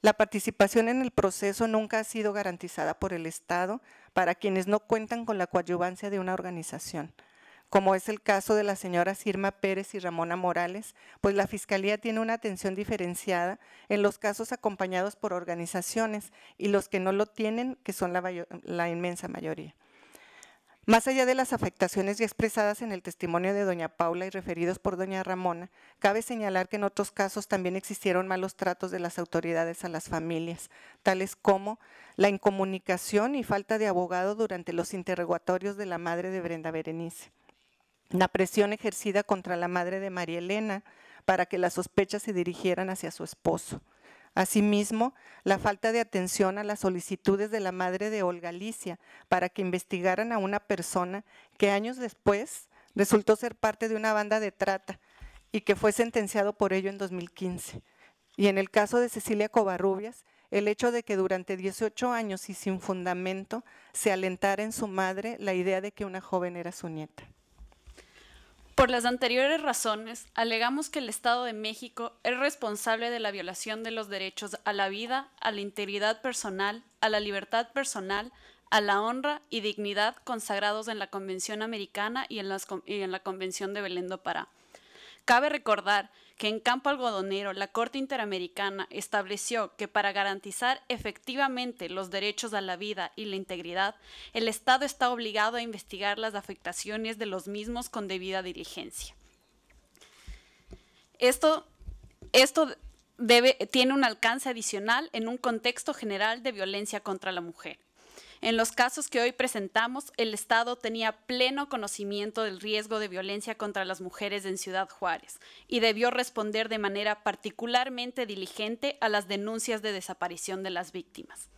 La participación en el proceso nunca ha sido garantizada por el Estado, para quienes no cuentan con la coadyuvancia de una organización. Como es el caso de las señoras Irma Pérez y Ramona Morales, pues la Fiscalía tiene una atención diferenciada en los casos acompañados por organizaciones y los que no lo tienen, que son la, la inmensa mayoría. Más allá de las afectaciones ya expresadas en el testimonio de doña Paula y referidos por doña Ramona, cabe señalar que en otros casos también existieron malos tratos de las autoridades a las familias, tales como la incomunicación y falta de abogado durante los interrogatorios de la madre de Brenda Berenice, la presión ejercida contra la madre de María Elena para que las sospechas se dirigieran hacia su esposo, Asimismo, la falta de atención a las solicitudes de la madre de Olga Licia para que investigaran a una persona que años después resultó ser parte de una banda de trata y que fue sentenciado por ello en 2015. Y en el caso de Cecilia Covarrubias, el hecho de que durante 18 años y sin fundamento se alentara en su madre la idea de que una joven era su nieta. Por las anteriores razones, alegamos que el Estado de México es responsable de la violación de los derechos a la vida, a la integridad personal, a la libertad personal, a la honra y dignidad consagrados en la Convención Americana y en, la Convención de Belén do Pará. Cabe recordar que en campo algodonero la Corte Interamericana estableció que para garantizar efectivamente los derechos a la vida y la integridad, el Estado está obligado a investigar las afectaciones de los mismos con debida diligencia. Esto, tiene un alcance adicional en un contexto general de violencia contra la mujer en los casos que hoy presentamos, el Estado tenía pleno conocimiento del riesgo de violencia contra las mujeres en Ciudad Juárez y debió responder de manera particularmente diligente a las denuncias de desaparición de las víctimas.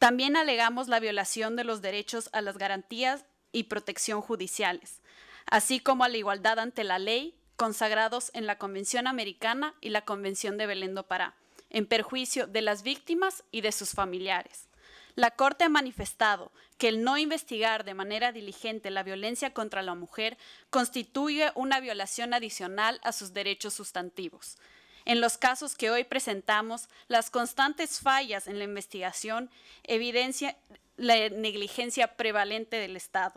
También alegamos la violación de los derechos a las garantías y protección judiciales, así como a la igualdad ante la ley consagrados en la Convención Americana y la Convención de Belén do Pará, en perjuicio de las víctimas y de sus familiares. La Corte ha manifestado que el no investigar de manera diligente la violencia contra la mujer constituye una violación adicional a sus derechos sustantivos. En los casos que hoy presentamos, las constantes fallas en la investigación evidencian la negligencia prevalente del Estado.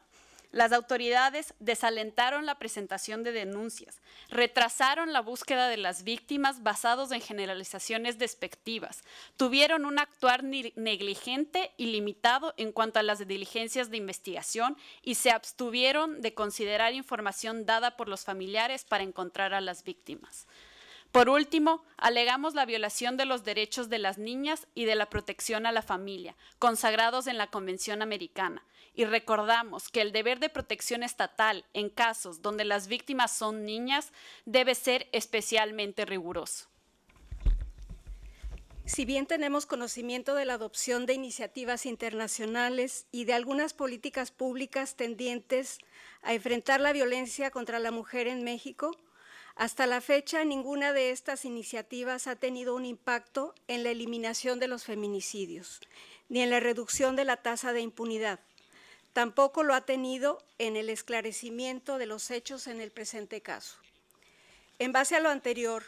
Las autoridades desalentaron la presentación de denuncias, retrasaron la búsqueda de las víctimas basados en generalizaciones despectivas, tuvieron un actuar negligente y limitado en cuanto a las diligencias de investigación y se abstuvieron de considerar información dada por los familiares para encontrar a las víctimas. Por último, alegamos la violación de los derechos de las niñas y de la protección a la familia, consagrados en la Convención Americana, y recordamos que el deber de protección estatal en casos donde las víctimas son niñas debe ser especialmente riguroso. Si bien tenemos conocimiento de la adopción de iniciativas internacionales y de algunas políticas públicas tendientes a enfrentar la violencia contra la mujer en México, hasta la fecha ninguna de estas iniciativas ha tenido un impacto en la eliminación de los feminicidios, ni en la reducción de la tasa de impunidad. Tampoco lo ha tenido en el esclarecimiento de los hechos en el presente caso. En base a lo anterior,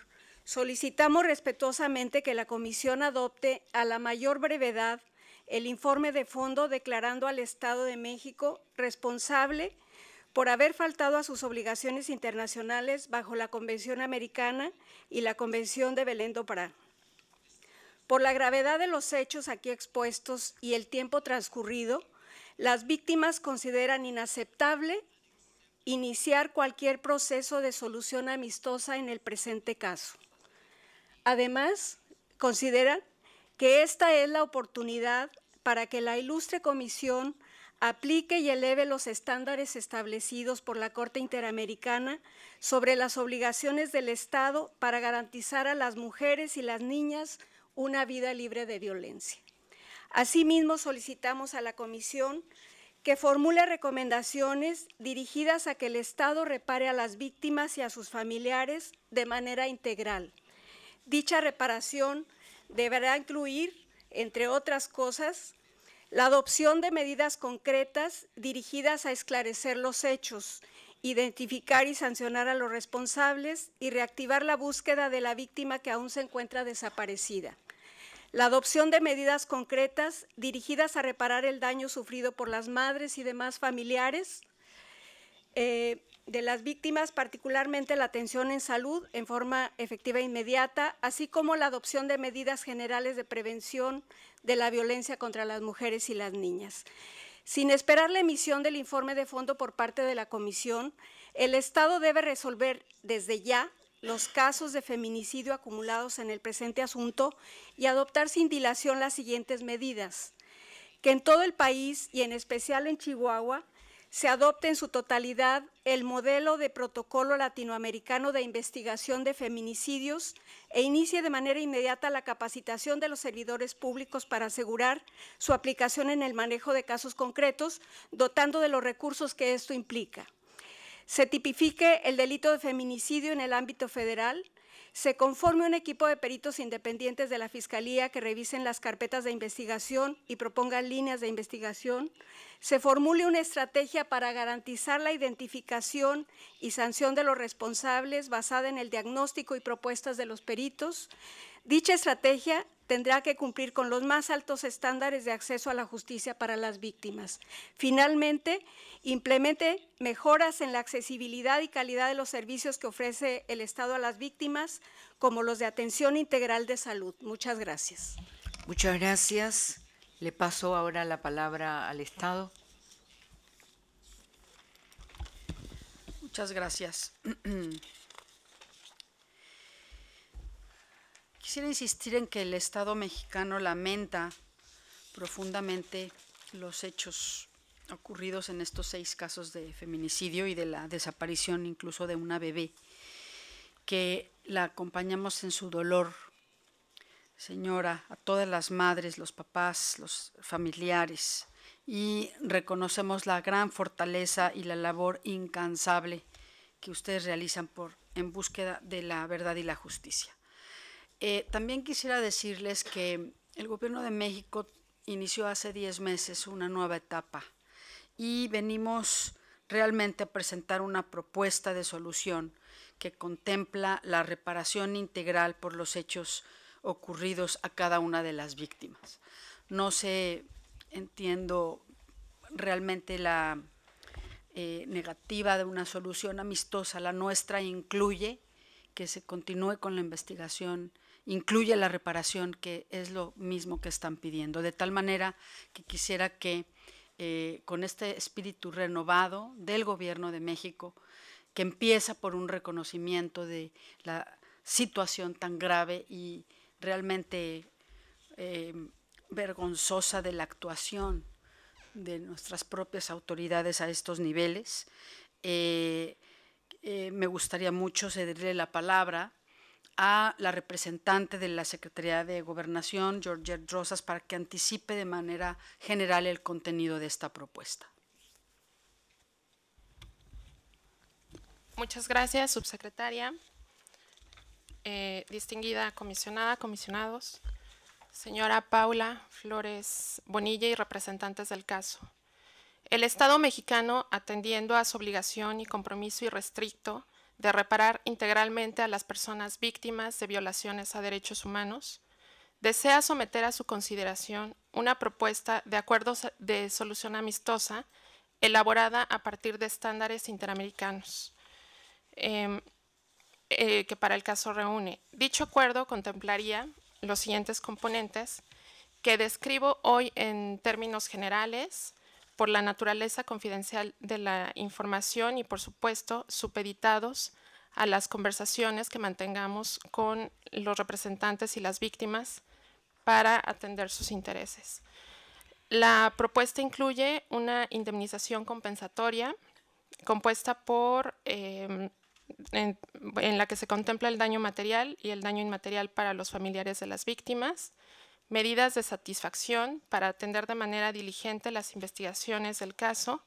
solicitamos respetuosamente que la Comisión adopte a la mayor brevedad el informe de fondo declarando al Estado de México responsable por haber faltado a sus obligaciones internacionales bajo la Convención Americana y la Convención de Belén do Por la gravedad de los hechos aquí expuestos y el tiempo transcurrido, las víctimas consideran inaceptable iniciar cualquier proceso de solución amistosa en el presente caso. Además, consideran que esta es la oportunidad para que la ilustre comisión aplique y eleve los estándares establecidos por la Corte Interamericana sobre las obligaciones del Estado para garantizar a las mujeres y las niñas una vida libre de violencia. Asimismo, solicitamos a la Comisión que formule recomendaciones dirigidas a que el Estado repare a las víctimas y a sus familiares de manera integral. Dicha reparación deberá incluir, entre otras cosas, la adopción de medidas concretas dirigidas a esclarecer los hechos, identificar y sancionar a los responsables y reactivar la búsqueda de la víctima que aún se encuentra desaparecida la adopción de medidas concretas dirigidas a reparar el daño sufrido por las madres y demás familiares eh, de las víctimas, particularmente la atención en salud en forma efectiva e inmediata, así como la adopción de medidas generales de prevención de la violencia contra las mujeres y las niñas. Sin esperar la emisión del informe de fondo por parte de la Comisión, el Estado debe resolver desde ya los casos de feminicidio acumulados en el presente asunto y adoptar sin dilación las siguientes medidas. Que en todo el país y en especial en Chihuahua se adopte en su totalidad el modelo de protocolo latinoamericano de investigación de feminicidios e inicie de manera inmediata la capacitación de los servidores públicos para asegurar su aplicación en el manejo de casos concretos, dotando de los recursos que esto implica se tipifique el delito de feminicidio en el ámbito federal, se conforme un equipo de peritos independientes de la Fiscalía que revisen las carpetas de investigación y propongan líneas de investigación, se formule una estrategia para garantizar la identificación y sanción de los responsables basada en el diagnóstico y propuestas de los peritos. Dicha estrategia tendrá que cumplir con los más altos estándares de acceso a la justicia para las víctimas. Finalmente, implemente mejoras en la accesibilidad y calidad de los servicios que ofrece el Estado a las víctimas, como los de atención integral de salud. Muchas gracias. Muchas gracias. Le paso ahora la palabra al Estado. Muchas gracias. Quisiera insistir en que el Estado mexicano lamenta profundamente los hechos ocurridos en estos seis casos de feminicidio y de la desaparición incluso de una bebé, que la acompañamos en su dolor, señora, a todas las madres, los papás, los familiares, y reconocemos la gran fortaleza y la labor incansable que ustedes realizan en búsqueda de la verdad y la justicia. Eh, también quisiera decirles que el gobierno de México inició hace 10 meses una nueva etapa y venimos realmente a presentar una propuesta de solución que contempla la reparación integral por los hechos ocurridos a cada una de las víctimas. No sé, entiendo realmente la eh, negativa de una solución amistosa. La nuestra incluye que se continúe con la investigación incluye la reparación, que es lo mismo que están pidiendo. De tal manera que quisiera que eh, con este espíritu renovado del gobierno de México, que empieza por un reconocimiento de la situación tan grave y realmente eh, vergonzosa de la actuación de nuestras propias autoridades a estos niveles. Eh, me gustaría mucho cederle la palabra a la representante de la Secretaría de Gobernación, Georgette Rosas, para que anticipe de manera general el contenido de esta propuesta. Muchas gracias, subsecretaria, eh, distinguida comisionada, comisionados, señora Paula Flores Bonilla y representantes del caso. El Estado mexicano, atendiendo a su obligación y compromiso irrestricto, de reparar integralmente a las personas víctimas de violaciones a derechos humanos, desea someter a su consideración una propuesta de acuerdo de solución amistosa elaborada a partir de estándares interamericanos em, eh, que para el caso reúne. Dicho acuerdo contemplaría los siguientes componentes que describo hoy en términos generales, por la naturaleza confidencial de la información y, por supuesto, supeditados a las conversaciones que mantengamos con los representantes y las víctimas para atender sus intereses. La propuesta incluye una indemnización compensatoria compuesta por, em, en, la que se contempla el daño material y el daño inmaterial para los familiares de las víctimas, medidas de satisfacción para atender de manera diligente las investigaciones del caso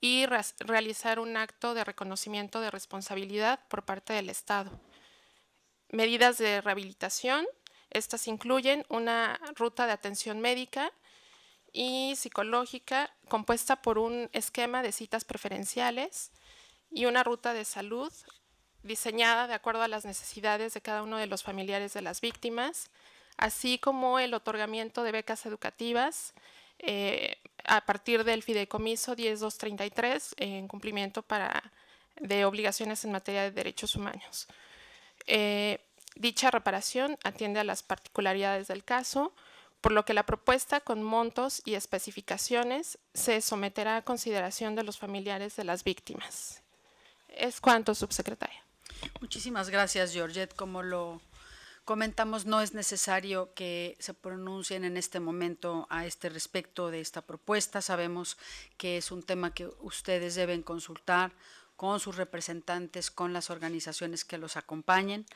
y realizar un acto de reconocimiento de responsabilidad por parte del Estado. Medidas de rehabilitación, estas incluyen una ruta de atención médica y psicológica compuesta por un esquema de citas preferenciales y una ruta de salud diseñada de acuerdo a las necesidades de cada uno de los familiares de las víctimas, así como el otorgamiento de becas educativas eh, a partir del fideicomiso 10233 en cumplimiento para, de obligaciones en materia de derechos humanos. Eh, dicha reparación atiende a las particularidades del caso, por lo que la propuesta con montos y especificaciones se someterá a consideración de los familiares de las víctimas. Es cuanto, subsecretaria. Muchísimas gracias, Georgette. Como lo comentamos no es necesario que se pronuncien en este momento a este respecto de esta propuesta. Sabemos que es un tema que ustedes deben consultar con sus representantes, con las organizaciones que los acompañen.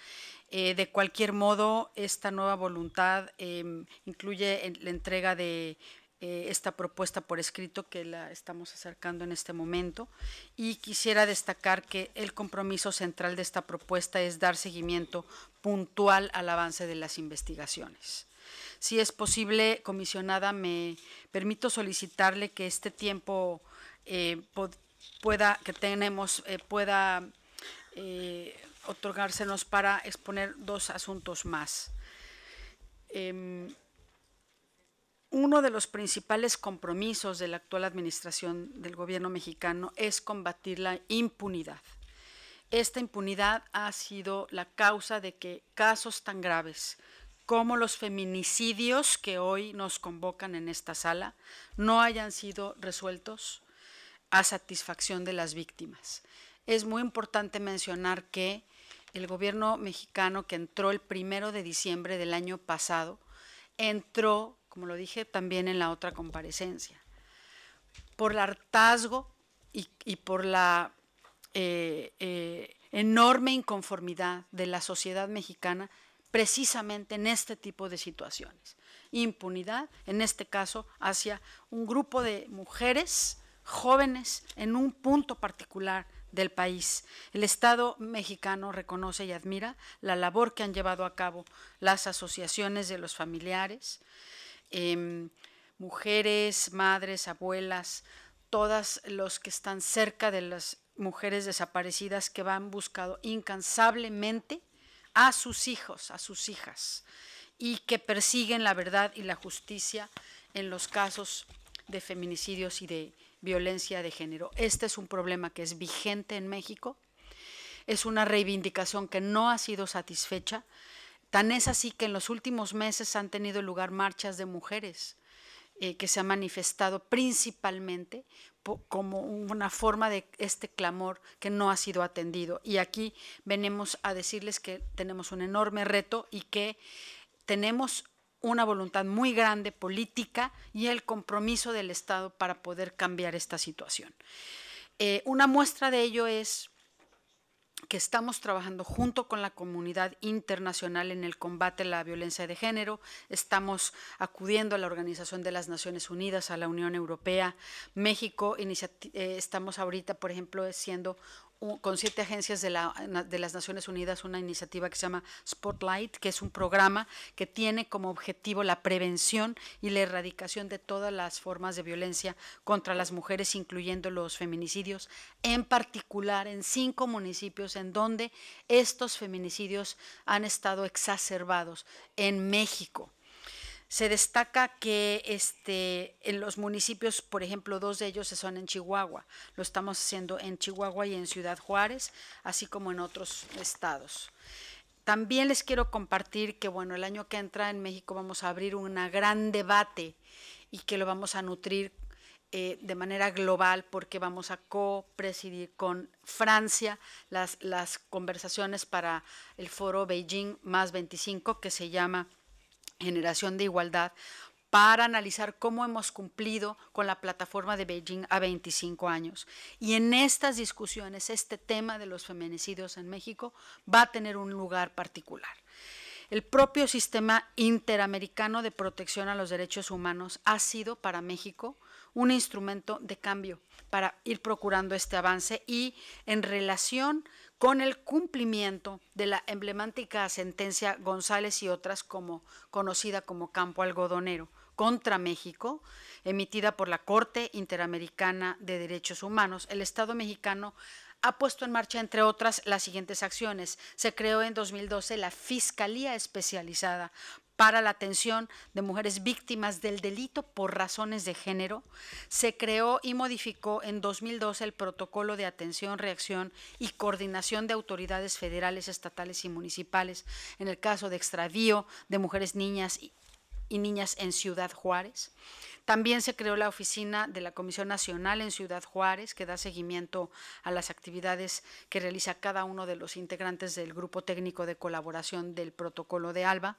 Eh, de cualquier modo, esta nueva voluntad em, incluye la entrega de eh, esta propuesta por escrito que la estamos acercando en este momento y quisiera destacar que el compromiso central de esta propuesta es dar seguimiento puntual al avance de las investigaciones. Si es posible, comisionada, me permito solicitarle que este tiempo eh, pueda, que tenemos eh, pueda eh, otorgársenos para exponer dos asuntos más. Em, uno de los principales compromisos de la actual administración del gobierno mexicano es combatir la impunidad esta impunidad ha sido la causa de que casos tan graves como los feminicidios que hoy nos convocan en esta sala no hayan sido resueltos a satisfacción de las víctimas. Es muy importante mencionar que el gobierno mexicano que entró el primero de diciembre del año pasado, entró, como lo dije también en la otra comparecencia, por el hartazgo y, y por la eh, eh, enorme inconformidad de la sociedad mexicana precisamente en este tipo de situaciones. Impunidad, en este caso, hacia un grupo de mujeres jóvenes en un punto particular del país. El Estado mexicano reconoce y admira la labor que han llevado a cabo las asociaciones de los familiares, em, mujeres, madres, abuelas, todas los que están cerca de las mujeres desaparecidas que van buscando incansablemente a sus hijos, a sus hijas, y que persiguen la verdad y la justicia en los casos de feminicidios y de violencia de género. Este es un problema que es vigente en México, es una reivindicación que no ha sido satisfecha, tan es así que en los últimos meses han tenido lugar marchas de mujeres eh, que se ha manifestado principalmente como una forma de este clamor que no ha sido atendido. Y aquí venimos a decirles que tenemos un enorme reto y que tenemos una voluntad muy grande política y el compromiso del Estado para poder cambiar esta situación. Eh, una muestra de ello es que estamos trabajando junto con la comunidad internacional en el combate a la violencia de género, estamos acudiendo a la Organización de las Naciones Unidas, a la Unión Europea, México, eh, estamos ahorita, por ejemplo, siendo con siete agencias de, las Naciones Unidas una iniciativa que se llama Spotlight, que es un programa que tiene como objetivo la prevención y la erradicación de todas las formas de violencia contra las mujeres, incluyendo los feminicidios, en particular en cinco municipios en donde estos feminicidios han estado exacerbados en México. Se destaca que este, en los municipios, por ejemplo, dos de ellos son en Chihuahua. Lo estamos haciendo en Chihuahua y en Ciudad Juárez, así como en otros estados. También les quiero compartir que, bueno, el año que entra en México vamos a abrir un gran debate y que lo vamos a nutrir eh, de manera global porque vamos a copresidir con Francia las, las conversaciones para el foro Beijing más 25 que se llama generación de igualdad para analizar cómo hemos cumplido con la plataforma de Beijing a 25 años. Y en estas discusiones, este tema de los feminicidios en México va a tener un lugar particular. El propio sistema interamericano de protección a los derechos humanos ha sido para México un instrumento de cambio para ir procurando este avance y en relación con el cumplimiento de la emblemática sentencia González y otras como conocida como Campo Algodonero contra México, emitida por la Corte Interamericana de Derechos Humanos, el Estado mexicano ha puesto en marcha, entre otras, las siguientes acciones. Se creó en 2012 la Fiscalía Especializada para la atención de mujeres víctimas del delito por razones de género, se creó y modificó en 2012 el protocolo de atención, reacción y coordinación de autoridades federales, estatales y municipales en el caso de extravío de mujeres, niñas y, y niñas en Ciudad Juárez. También se creó la oficina de la Comisión Nacional en Ciudad Juárez, que da seguimiento a las actividades que realiza cada uno de los integrantes del Grupo Técnico de Colaboración del Protocolo de ALBA.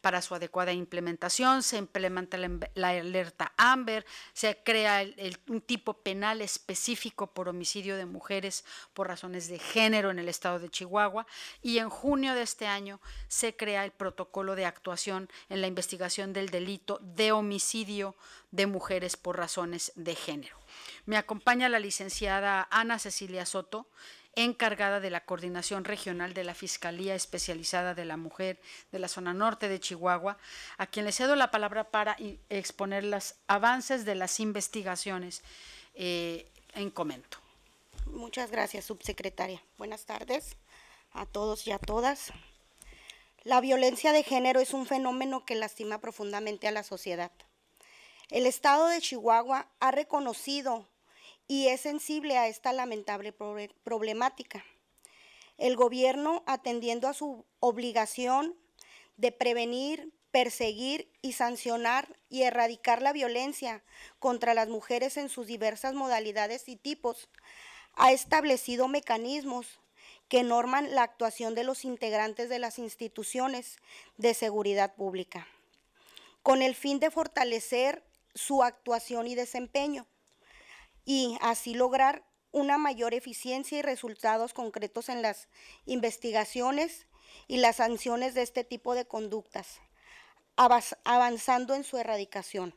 Para su adecuada implementación se implementa la alerta AMBER, se crea un tipo penal específico por homicidio de mujeres por razones de género en el estado de Chihuahua y en junio de este año se crea el protocolo de actuación en la investigación del delito de homicidio de mujeres por razones de género. Me acompaña la licenciada Ana Cecilia Soto encargada de la coordinación regional de la Fiscalía Especializada de la Mujer de la zona norte de Chihuahua, a quien le cedo la palabra para exponer los avances de las investigaciones eh, en comento. Muchas gracias, subsecretaria. Buenas tardes a todos y a todas. La violencia de género es un fenómeno que lastima profundamente a la sociedad. El Estado de Chihuahua ha reconocido y es sensible a esta lamentable problemática. El gobierno, atendiendo a su obligación de prevenir, perseguir y sancionar y erradicar la violencia contra las mujeres en sus diversas modalidades y tipos, ha establecido mecanismos que norman la actuación de los integrantes de las instituciones de seguridad pública, con el fin de fortalecer su actuación y desempeño y así lograr una mayor eficiencia y resultados concretos en las investigaciones y las sanciones de este tipo de conductas, avanzando en su erradicación.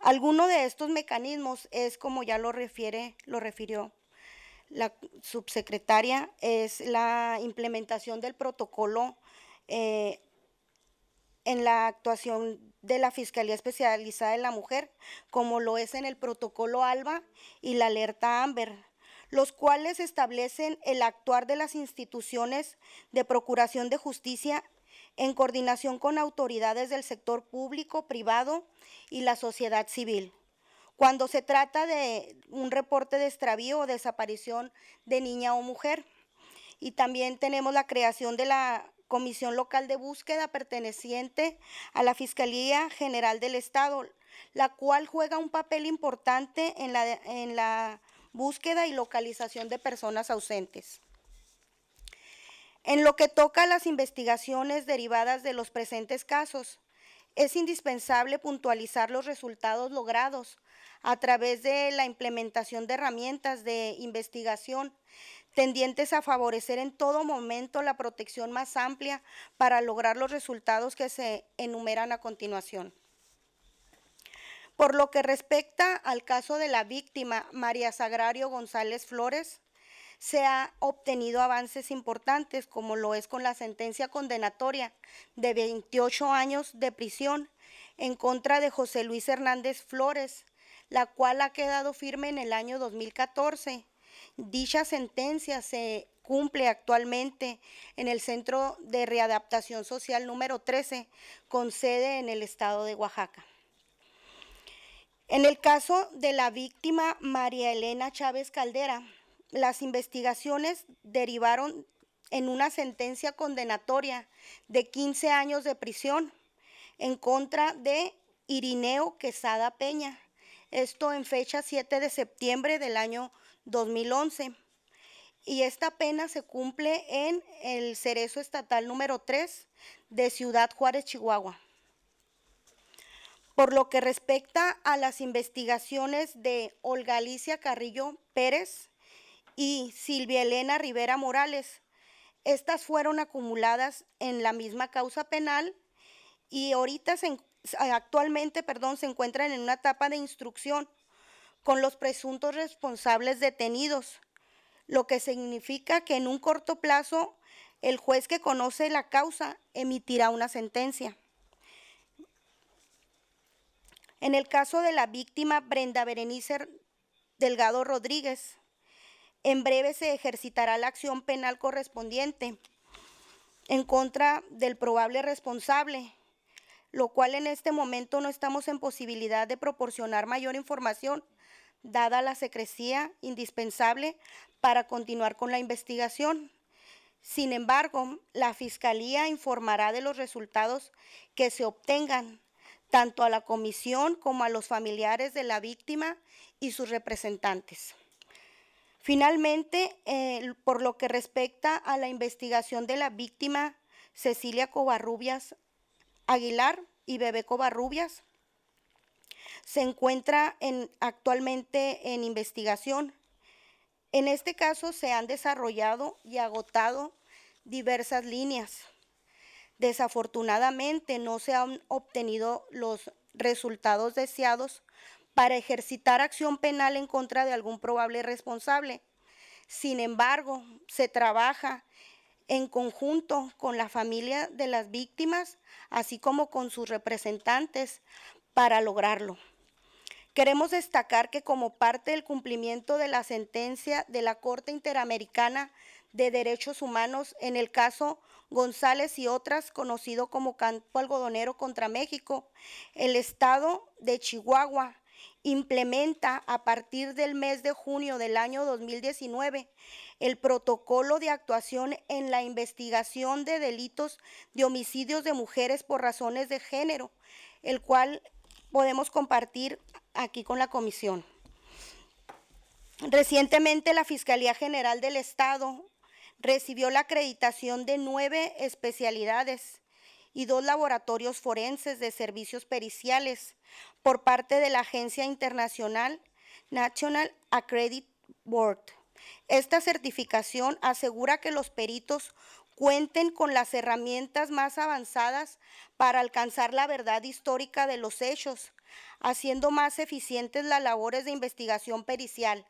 Alguno de estos mecanismos es, como ya lo refiere, lo refirió la subsecretaria, es la implementación del protocolo eh, en la actuación de la Fiscalía Especializada de la Mujer, como lo es en el protocolo ALBA y la alerta AMBER, los cuales establecen el actuar de las instituciones de procuración de justicia en coordinación con autoridades del sector público, privado y la sociedad civil. Cuando se trata de un reporte de extravío o desaparición de niña o mujer, y también tenemos la creación de la Comisión Local de Búsqueda perteneciente a la Fiscalía General del Estado, la cual juega un papel importante en la, en la búsqueda y localización de personas ausentes. En lo que toca a las investigaciones derivadas de los presentes casos, es indispensable puntualizar los resultados logrados a través de la implementación de herramientas de investigación, tendientes a favorecer en todo momento la protección más amplia para lograr los resultados que se enumeran a continuación. Por lo que respecta al caso de la víctima María Sagrario González Flores, se ha obtenido avances importantes, como lo es con la sentencia condenatoria de 28 años de prisión en contra de José Luis Hernández Flores, la cual ha quedado firme en el año 2014 Dicha sentencia se cumple actualmente en el Centro de Readaptación Social número 13, con sede en el estado de Oaxaca. En el caso de la víctima María Elena Chávez Caldera, las investigaciones derivaron en una sentencia condenatoria de 15 años de prisión en contra de Irineo Quesada Peña, esto en fecha 7 de septiembre del año 2011. Y esta pena se cumple en el Cerezo Estatal número 3 de Ciudad Juárez, Chihuahua. Por lo que respecta a las investigaciones de Olga Alicia Carrillo Pérez y Silvia Elena Rivera Morales, estas fueron acumuladas en la misma causa penal y ahorita se, actualmente perdón, se encuentran en una etapa de instrucción con los presuntos responsables detenidos, lo que significa que en un corto plazo el juez que conoce la causa emitirá una sentencia. En el caso de la víctima Brenda Berenice Delgado Rodríguez, en breve se ejercitará la acción penal correspondiente en contra del probable responsable, lo cual en este momento no estamos en posibilidad de proporcionar mayor información dada la secrecía indispensable para continuar con la investigación. Sin embargo, la Fiscalía informará de los resultados que se obtengan tanto a la comisión como a los familiares de la víctima y sus representantes. Finalmente, por lo que respecta a la investigación de la víctima Cecilia Covarrubias Aguilar y Bebé Covarrubias, se encuentra actualmente en investigación. En este caso se han desarrollado y agotado diversas líneas. Desafortunadamente no se han obtenido los resultados deseados para ejercitar acción penal en contra de algún probable responsable. Sin embargo, se trabaja en conjunto con la familia de las víctimas, así como con sus representantes, para lograrlo. Queremos destacar que como parte del cumplimiento de la sentencia de la Corte Interamericana de Derechos Humanos en el caso González y otras, conocido como Campo Algodonero contra México, el Estado de Chihuahua implementa a partir del mes de junio del año 2019 el protocolo de actuación en la investigación de delitos de homicidios de mujeres por razones de género, el cual podemos compartir aquí con la comisión. Recientemente la Fiscalía General del Estado recibió la acreditación de nueve especialidades y dos laboratorios forenses de servicios periciales por parte de la Agencia Internacional National Accredit Board. Esta certificación asegura que los peritos cuenten con las herramientas más avanzadas para alcanzar la verdad histórica de los hechos, haciendo más eficientes las labores de investigación pericial.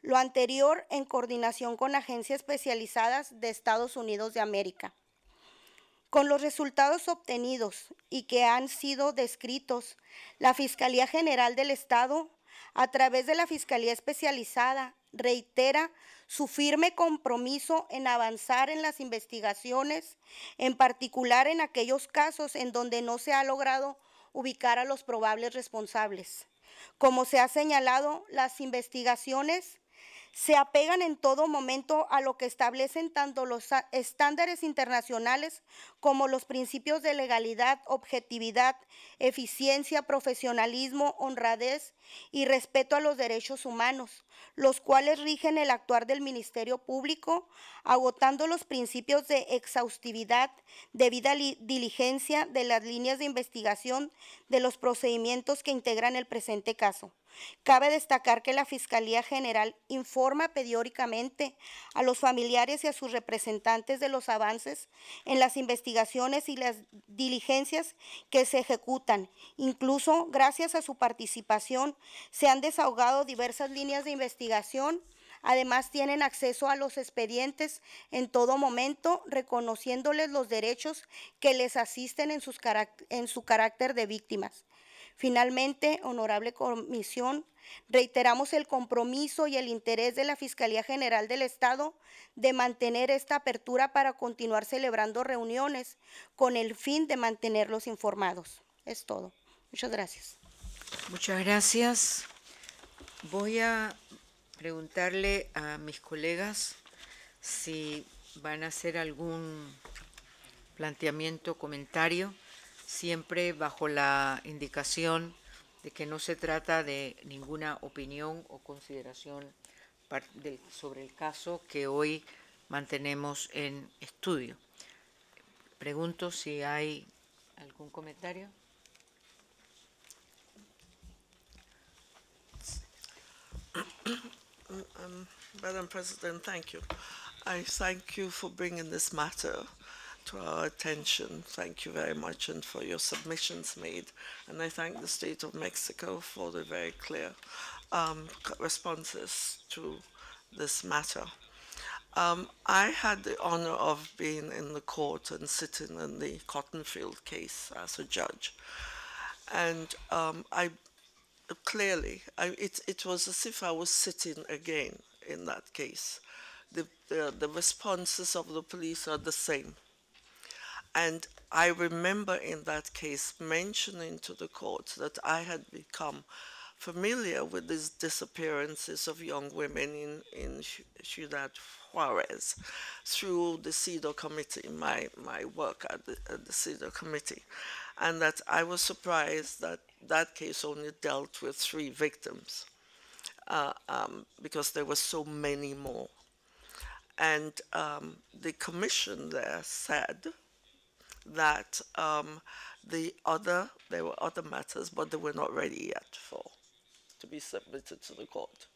Lo anterior en coordinación con agencias especializadas de Estados Unidos de América. Con los resultados obtenidos y que han sido descritos, la Fiscalía General del Estado, a través de la Fiscalía Especializada, reitera su firme compromiso en avanzar en las investigaciones, en particular en aquellos casos en donde no se ha logrado ubicar a los probables responsables. Como se ha señalado, las investigaciones se apegan en todo momento a lo que establecen tanto los estándares internacionales como los principios de legalidad, objetividad, eficiencia, profesionalismo, honradez y respeto a los derechos humanos, los cuales rigen el actuar del Ministerio Público, agotando los principios de exhaustividad, debida diligencia de las líneas de investigación de los procedimientos que integran el presente caso. Cabe destacar que la Fiscalía General informa periódicamente a los familiares y a sus representantes de los avances en las investigaciones y las diligencias que se ejecutan. Incluso, gracias a su participación, se han desahogado diversas líneas de investigación Además, tienen acceso a los expedientes en todo momento, reconociéndoles los derechos que les asisten en, en, su carácter de víctimas. Finalmente, honorable comisión, reiteramos el compromiso y el interés de la Fiscalía General del Estado de mantener esta apertura para continuar celebrando reuniones con el fin de mantenerlos informados. Es todo. Muchas gracias. Muchas gracias. Voy a preguntarle a mis colegas si van a hacer algún planteamiento, comentario siempre bajo la indicación de que no se trata de ninguna opinión o consideración sobre el caso que hoy mantenemos en estudio. Pregunto si hay algún comentario. Um, um, Madam President, thank you. I thank you for bringing this matter. to our attention. Thank you very much and for your submissions made. And I thank the State of Mexico for the very clear um, responses to this matter. Um, I had the honor of being in the court and sitting in the Cottonfield case as a judge. And um, I clearly, I, it, it was as if I was sitting again in that case. The, the, the responses of the police are the same. And I remember in that case mentioning to the court that I had become familiar with these disappearances of young women in, in Ciudad Juarez through the CEDAW committee, my, my work at the, at the CEDAW committee. And that I was surprised that that case only dealt with three victims uh, um, because there were so many more. And um, the commission there said that um, the other, there were other matters, but they were not ready yet for to be submitted to the court.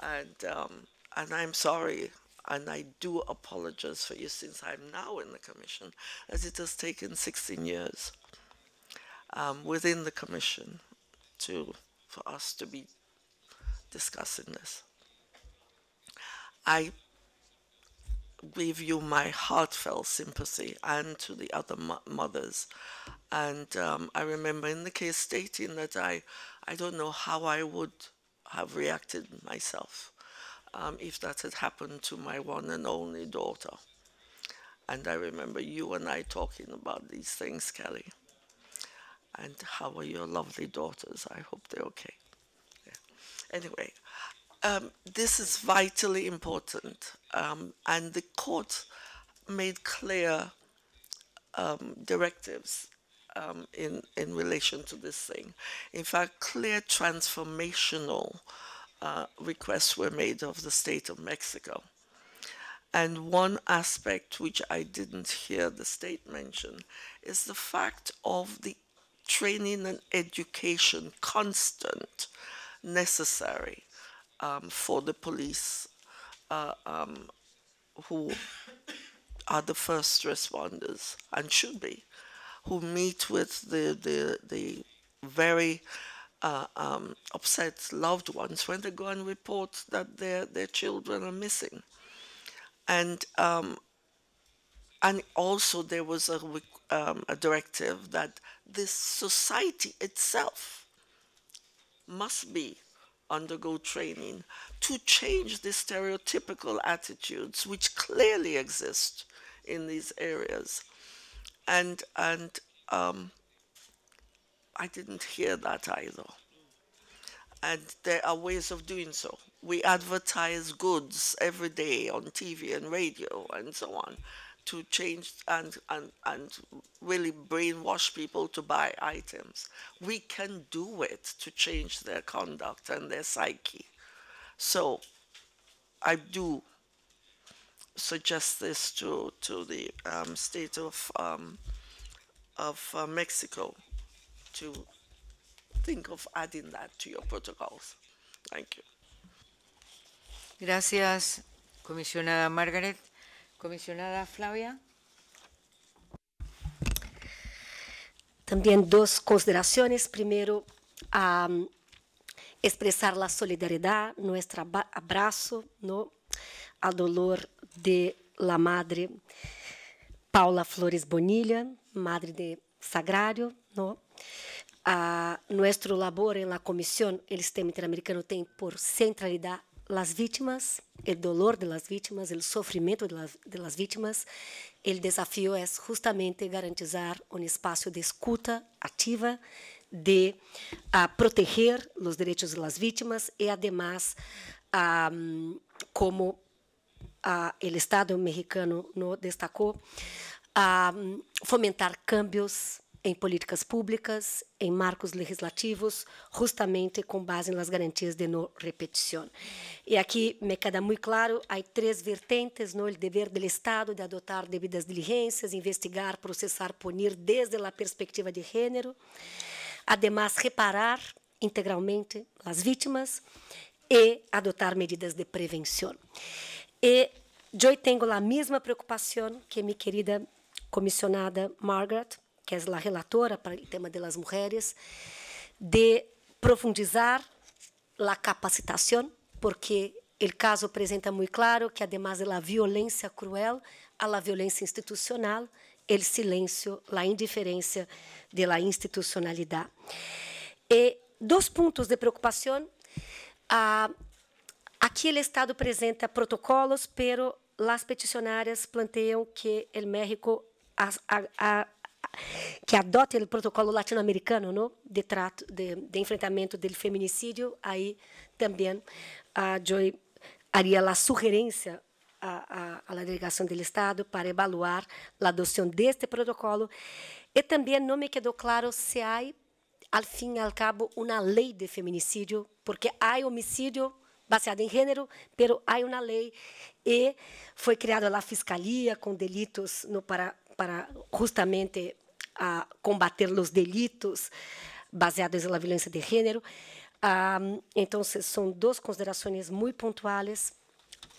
And, um, and I'm sorry, and I do apologize for you since I'm now in the commission, as it has taken 16 years um, within the commission to, for us to be discussing this. I give you my heartfelt sympathy and to the other mo mothers. And um, I remember in the case stating that I, I don't know how I would have reacted myself um, if that had happened to my one and only daughter. And I remember you and I talking about these things, Kelly. And how are your lovely daughters? I hope they're okay. Yeah. Anyway. Um, this is vitally important, um, and the court made clear um, directives um, in in relation to this thing. In fact, clear transformational uh, requests were made of the state of Mexico. And one aspect which I didn't hear the state mention is the fact of the training and education constant necessary um, for the police uh, um, who are the first responders and should be, who meet with the, the, the very uh, um, upset loved ones when they go and report that their, their children are missing. And, um, and also there was a, um, a directive that this society itself must be undergo training to change the stereotypical attitudes which clearly exist in these areas. And, and um, I didn't hear that either. And there are ways of doing so. We advertise goods every day on TV and radio and so on to change and, and, and really brainwash people to buy items. We can do it to change their conduct and their psyche. So I do suggest this to, to the um, state of, um, of uh, Mexico to think of adding that to your protocols. Thank you. Gracias, comisionada Margaret. Comisionada Flavia. También dos consideraciones. Primero, um, expresar la solidaridad, nuestro abrazo ¿no? al dolor de la madre Paula Flores Bonilla, madre de Sagrario, ¿no? Ah, nuestro labor en la Comisión, el Sistema Interamericano tiene por centralidad las vítimas, el dolor de las o el sofrimento de, la, de las é el desafío es justamente garantizar un espacio de escuta activa, de uh, proteger los derechos de las e, y además um, como uh, el Estado mexicano no destacó, fomentar cambios em políticas públicas, em marcos legislativos, justamente com base nas garantias de não repetição. E aqui me queda muito claro, há três vertentes no dever do Estado de adotar devidas diligências, investigar, processar, punir desde a perspectiva de gênero, ademais reparar integralmente as vítimas e adotar medidas de prevenção. E eu tenho a mesma preocupação que minha querida comissionada Margaret, que é a relatora para o tema das mulheres, de profundizar a capacitação, porque o caso apresenta muito claro que, además da violência cruel, a violência institucional, o silêncio, a indiferença da institucionalidade. E dois pontos de eh, preocupação. Ah, aqui o Estado apresenta protocolos, pero as peticionárias planteiam que o México que adote o protocolo latino-americano no de, trato, de, de enfrentamento do feminicídio, aí também a Joy faria a sugerência à, à, delegação do Estado para evaluar a adoção deste protocolo. E também não me quedou claro se há, ao fim e ao cabo, uma lei de feminicídio, porque há homicídio baseado em gênero, mas há uma lei e foi criada a fiscalia com delitos no para para justamente uh, combater los delitos baseados la violencia de género. Entonces, son dos consideraciones muy puntuales.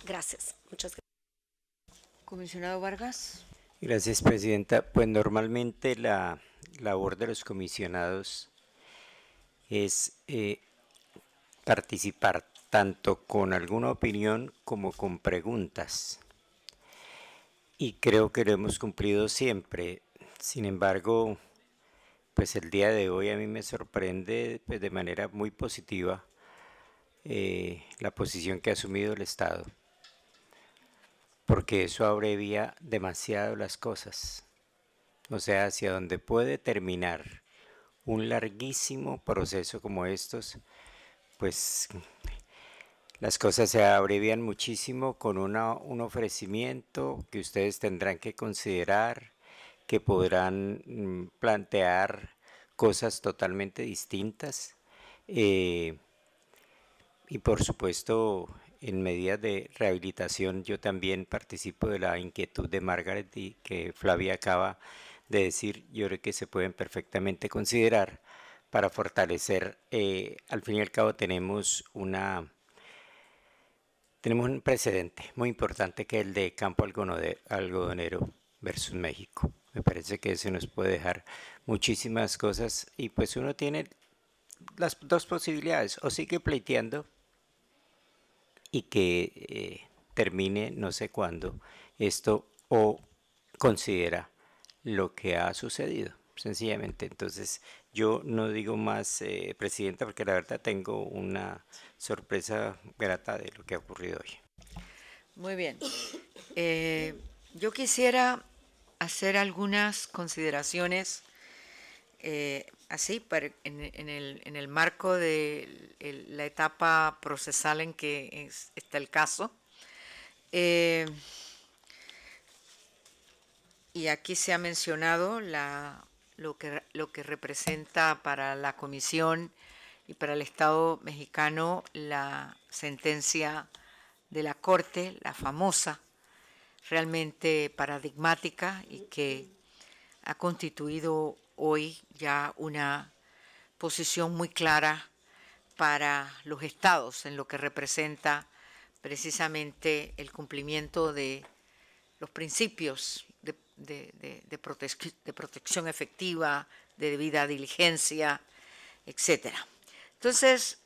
Gracias. Muchas gracias. Comisionado Vargas. Gracias, Presidenta. Pues normalmente la labor de los comisionados es eh, participar tanto con alguna opinión como con preguntas y creo que lo hemos cumplido siempre. Sin embargo, pues el día de hoy a mí me sorprende pues, de manera muy positiva eh, la posición que ha asumido el Estado, porque eso abrevia demasiado las cosas, o sea, hacia donde puede terminar un larguísimo proceso como estos, pues las cosas se abrevian muchísimo con un ofrecimiento que ustedes tendrán que considerar, que podrán mm, plantear cosas totalmente distintas eh, y por supuesto en medidas de rehabilitación yo también participo de la inquietud de Margaret y que Flavia acaba de decir, yo creo que se pueden perfectamente considerar para fortalecer, eh, al fin y al cabo tenemos una tenemos un precedente muy importante que es el de campo algodonero versus México. Me parece que eso nos puede dejar muchísimas cosas y pues uno tiene las dos posibilidades, o sigue pleiteando y que eh, termine no sé cuándo esto o considera lo que ha sucedido, sencillamente. Entonces, yo no digo más, eh, Presidenta, porque la verdad tengo una sorpresa grata de lo que ha ocurrido hoy. Muy bien. Eh, yo quisiera hacer algunas consideraciones eh, así en, el, marco de la etapa procesal en que está el caso. y aquí se ha mencionado la lo que, lo que representa para la Comisión y para el Estado mexicano la sentencia de la Corte, la famosa, realmente paradigmática y que ha constituido hoy ya una posición muy clara para los estados en lo que representa precisamente el cumplimiento de los principios de, de, protección efectiva, de debida diligencia, etc. Entonces,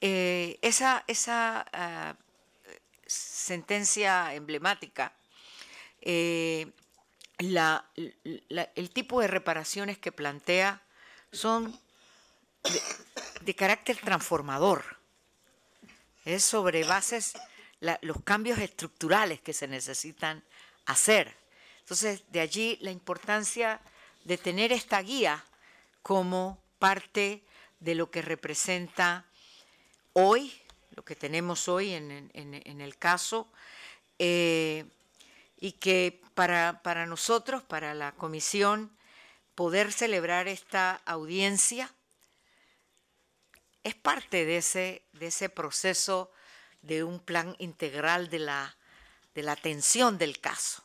eh, esa, eh, sentencia emblemática, eh, el tipo de reparaciones que plantea son de, carácter transformador. Es sobre bases los cambios estructurales que se necesitan hacer entonces, de allí la importancia de tener esta guía como parte de lo que representa hoy, lo que tenemos hoy en, el caso, eh, y que para, nosotros, para la comisión, poder celebrar esta audiencia es parte de ese, proceso de un plan integral de la atención del caso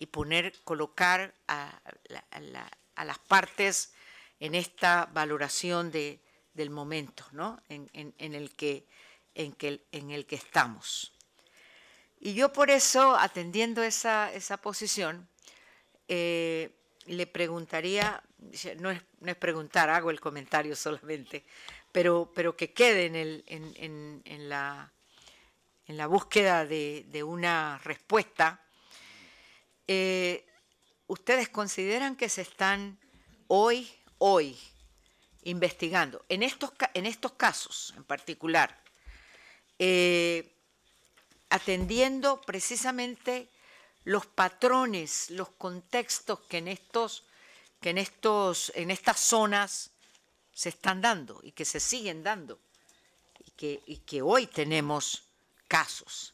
y poner, colocar a, las partes en esta valoración del momento ¿no? en, el que, en, el que estamos. Y yo por eso, atendiendo esa, esa posición, eh, le preguntaría, no es, preguntar, hago el comentario solamente, pero, pero que quede en, la, búsqueda de, una respuesta eh, ustedes consideran que se están hoy, hoy, investigando, en estos, en estos casos en particular, eh, atendiendo precisamente los patrones, los contextos que en estos, que en estos, en estas zonas se están dando y que se siguen dando y que hoy tenemos casos.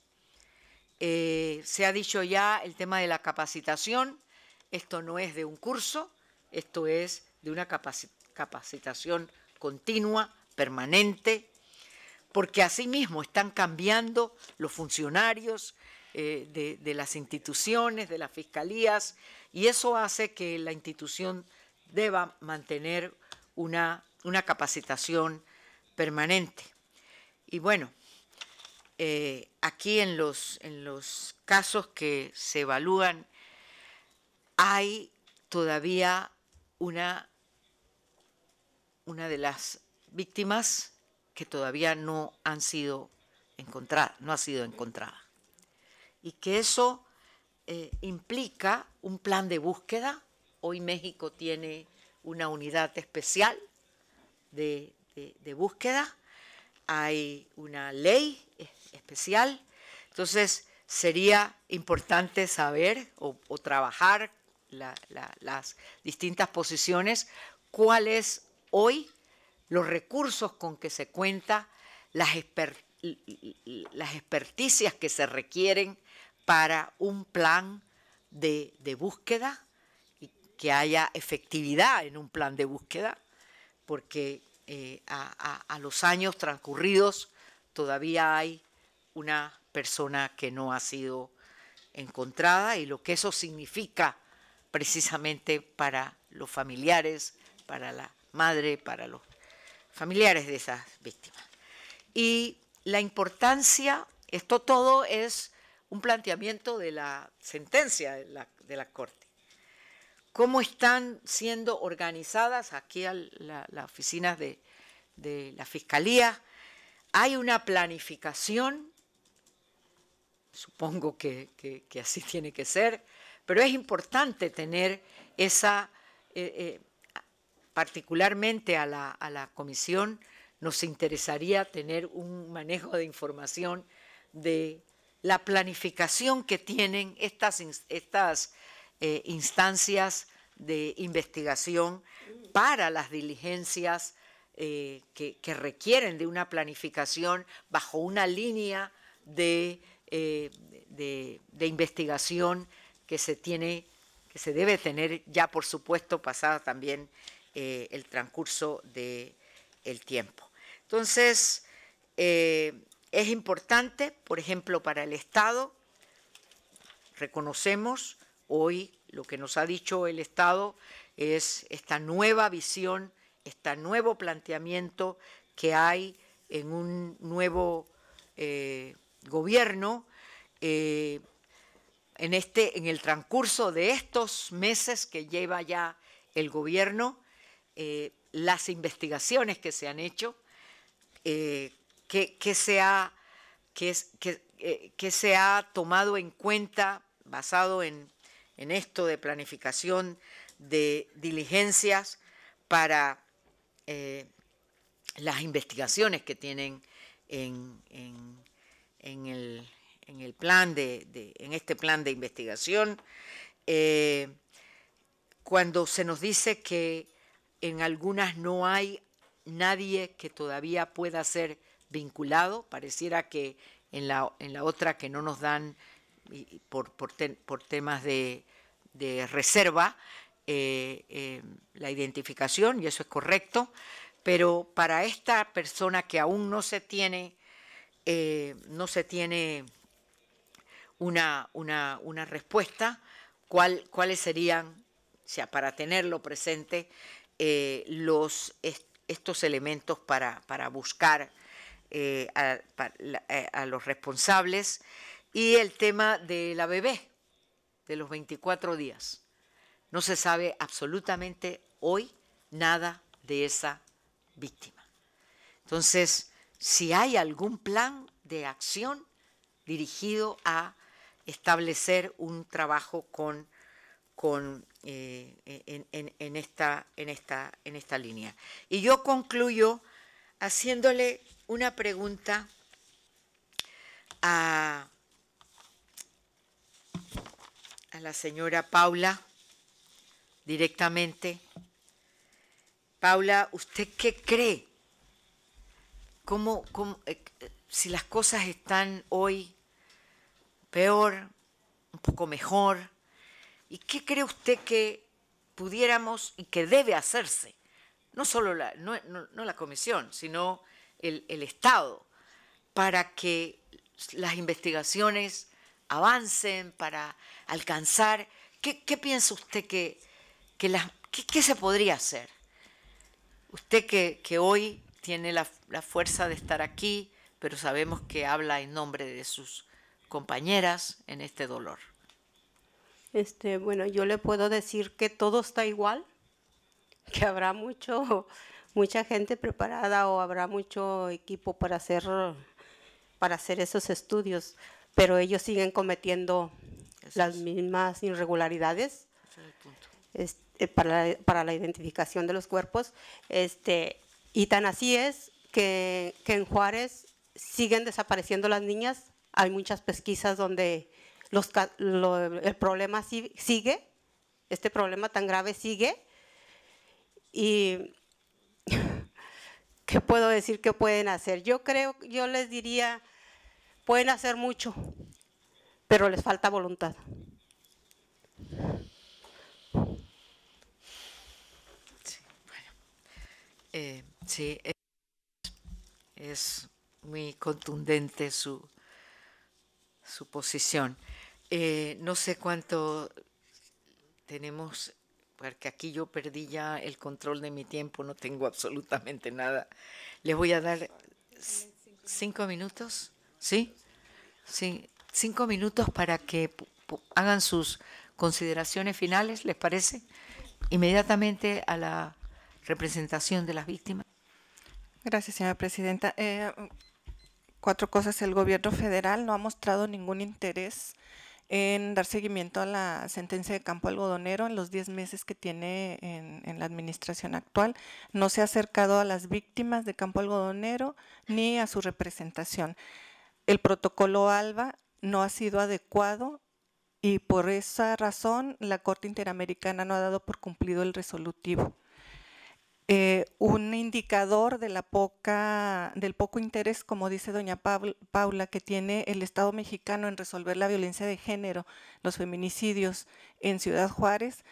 Eh, se ha dicho ya el tema de la capacitación. Esto no es de un curso, esto es de una capacitación continua, permanente, porque asimismo están cambiando los funcionarios eh, de, de las instituciones, de las fiscalías, y eso hace que la institución deba mantener una, una capacitación permanente. Y bueno, eh, aquí en los, en los casos que se evalúan hay todavía una, una de las víctimas que todavía no han sido encontradas no ha sido encontrada. Y que eso eh, implica un plan de búsqueda. Hoy México tiene una unidad especial de, de búsqueda. Hay una ley especial. Entonces, sería importante saber o, trabajar las distintas posiciones, cuáles hoy los recursos con que se cuenta, las, las experticias que se requieren para un plan de, búsqueda y que haya efectividad en un plan de búsqueda, porque eh, a, los años transcurridos todavía hay una persona que no ha sido encontrada y lo que eso significa precisamente para los familiares, para la madre, para los familiares de esas víctimas. Y la importancia, esto todo es un planteamiento de la sentencia de la, Corte. ¿Cómo están siendo organizadas aquí las oficinas de, de la Fiscalía? Hay una planificación Supongo que, así tiene que ser, pero es importante tener esa, eh, eh, particularmente a la, comisión, nos interesaría tener un manejo de información de la planificación que tienen estas, estas eh, instancias de investigación para las diligencias que, requieren de una planificación bajo una línea de eh, de, investigación que se tiene, que se debe tener ya, por supuesto, pasada también eh, el transcurso del el tiempo. Entonces, eh, es importante, por ejemplo, para el Estado, reconocemos hoy lo que nos ha dicho el Estado es esta nueva visión, este nuevo planteamiento que hay en un nuevo gobierno eh, en, este, en el transcurso de estos meses que lleva ya el gobierno, eh, las investigaciones que se han hecho, eh, que, que, se ha, que, que se ha tomado en cuenta basado en, esto de planificación de diligencias para las investigaciones que tienen en, en el, en el plan de, en este plan de investigación, eh, cuando se nos dice que en algunas no hay nadie que todavía pueda ser vinculado, pareciera que en la, otra que no nos dan por, temas de, reserva eh, eh, la identificación, y eso es correcto, pero para esta persona que aún no se tiene eh, no se tiene una, una, respuesta, cuál, cuáles serían, o sea, para tenerlo presente, eh, los, estos elementos para, para buscar eh, a, a los responsables y el tema de la bebé, de los 24 días. No se sabe absolutamente hoy nada de esa víctima. Entonces, si hay algún plan de acción dirigido a establecer un trabajo con, con, eh, en, en, esta, en esta línea. Y yo concluyo haciéndole una pregunta a, a la señora Paula directamente. Paula, ¿usted qué cree cómo, eh, si las cosas están hoy peor, un poco mejor, y qué cree usted que pudiéramos y que debe hacerse, no solo la, no, la comisión, sino el, Estado, para que las investigaciones avancen, para alcanzar. ¿Qué, piensa usted que, que las, se podría hacer? Usted que, que hoy tiene la, la fuerza de estar aquí, pero sabemos que habla en nombre de sus compañeras en este dolor. Este, bueno, yo le puedo decir que todo está igual, que habrá mucho, mucha gente preparada o habrá mucho equipo para hacer, para hacer esos estudios, pero ellos siguen cometiendo las mismas irregularidades este, para, para, la identificación de los cuerpos. Este, y tan así es que, en Juárez siguen desapareciendo las niñas. Hay muchas pesquisas donde el problema sigue, este problema tan grave sigue. Y ¿qué puedo decir que pueden hacer? Yo creo, yo les diría, pueden hacer mucho, pero les falta voluntad. Sí, bueno. Eh, Sí, es, muy contundente su, su posición. Eh, no sé cuánto tenemos, porque aquí yo perdí ya el control de mi tiempo, no tengo absolutamente nada. Les voy a dar cinco minutos, ¿sí? Sí, cinco minutos para que hagan sus consideraciones finales, ¿les parece? Inmediatamente a la representación de las víctimas. Gracias, señora presidenta. Eh, cuatro cosas. El gobierno federal no ha mostrado ningún interés en dar seguimiento a la sentencia de campo algodonero en los diez meses que tiene en, la administración actual. No se ha acercado a las víctimas de campo algodonero ni a su representación. El protocolo ALBA no ha sido adecuado y por esa razón la Corte Interamericana no ha dado por cumplido el resolutivo. Eh, un indicador del poco interés, como dice doña Paula, que tiene el Estado mexicano en resolver la violencia de género, los feminicidios en Ciudad Juárez.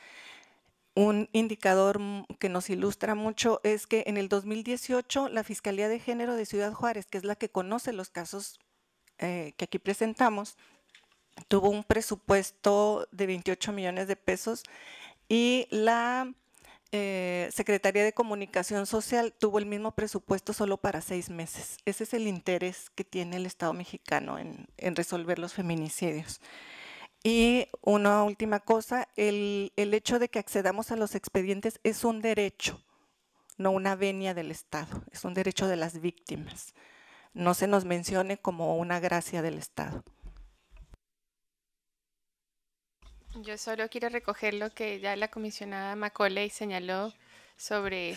Un indicador que nos ilustra mucho es que en el 2018 la Fiscalía de Género de Ciudad Juárez, que es la que conoce los casos eh, que aquí presentamos, tuvo un presupuesto de 28 millones de pesos y la eh, Secretaría de Comunicación Social tuvo el mismo presupuesto solo para seis meses. Ese es el interés que tiene el Estado mexicano en, resolver los feminicidios. Y una última cosa, el, hecho de que accedamos a los expedientes es un derecho, no una venia del Estado, es un derecho de las víctimas. No se nos mencione como una gracia del Estado. Yo solo quiero recoger lo que ya la comisionada Macaulay señaló sobre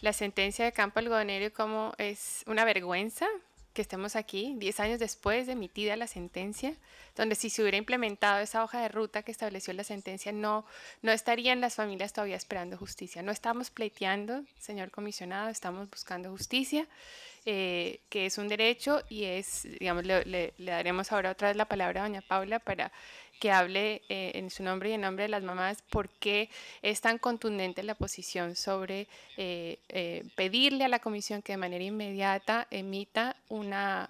la sentencia de Campo Algodonero y cómo es una vergüenza que estemos aquí 10 años después de emitida la sentencia, donde si se hubiera implementado esa hoja de ruta que estableció la sentencia, no, no estarían las familias todavía esperando justicia. No estamos pleiteando, señor comisionado, estamos buscando justicia, eh, que es un derecho y es, digamos, le, le daremos ahora otra vez la palabra a doña Paula para que hable eh, en su nombre y en nombre de las mamás por qué es tan contundente la posición sobre eh, eh, pedirle a la comisión que de manera inmediata emita una,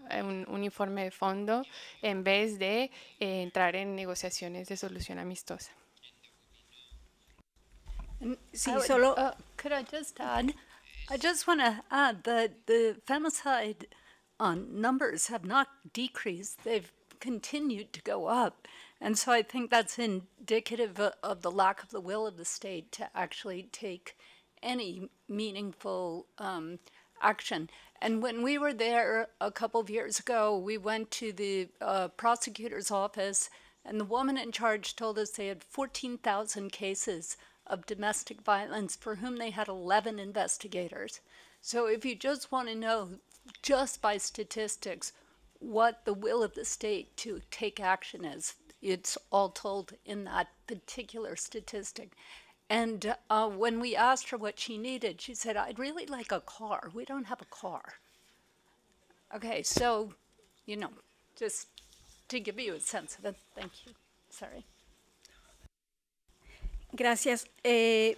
un, informe de fondo en vez de entrar en negociaciones de solución amistosa. Mm, sí, solo. Uh, could I just add? I just want to add that the femicide uh, numbers have not decreased; they've continued to go up. And so I think that's indicative of the lack of the will of the state to actually take any meaningful um, action. And when we were there a couple of years ago, we went to the uh, prosecutor's office, and the woman in charge told us they had 14,000 cases of domestic violence for whom they had 11 investigators. So if you just want to know, just by statistics, what the will of the state to take action is, it's all told in that particular statistic. And uh, when we asked her what she needed, she said, I'd really like a car. We don't have a car. Okay, so, you know, just to give you a sense of it. Thank you. Sorry. Gracias. Eh,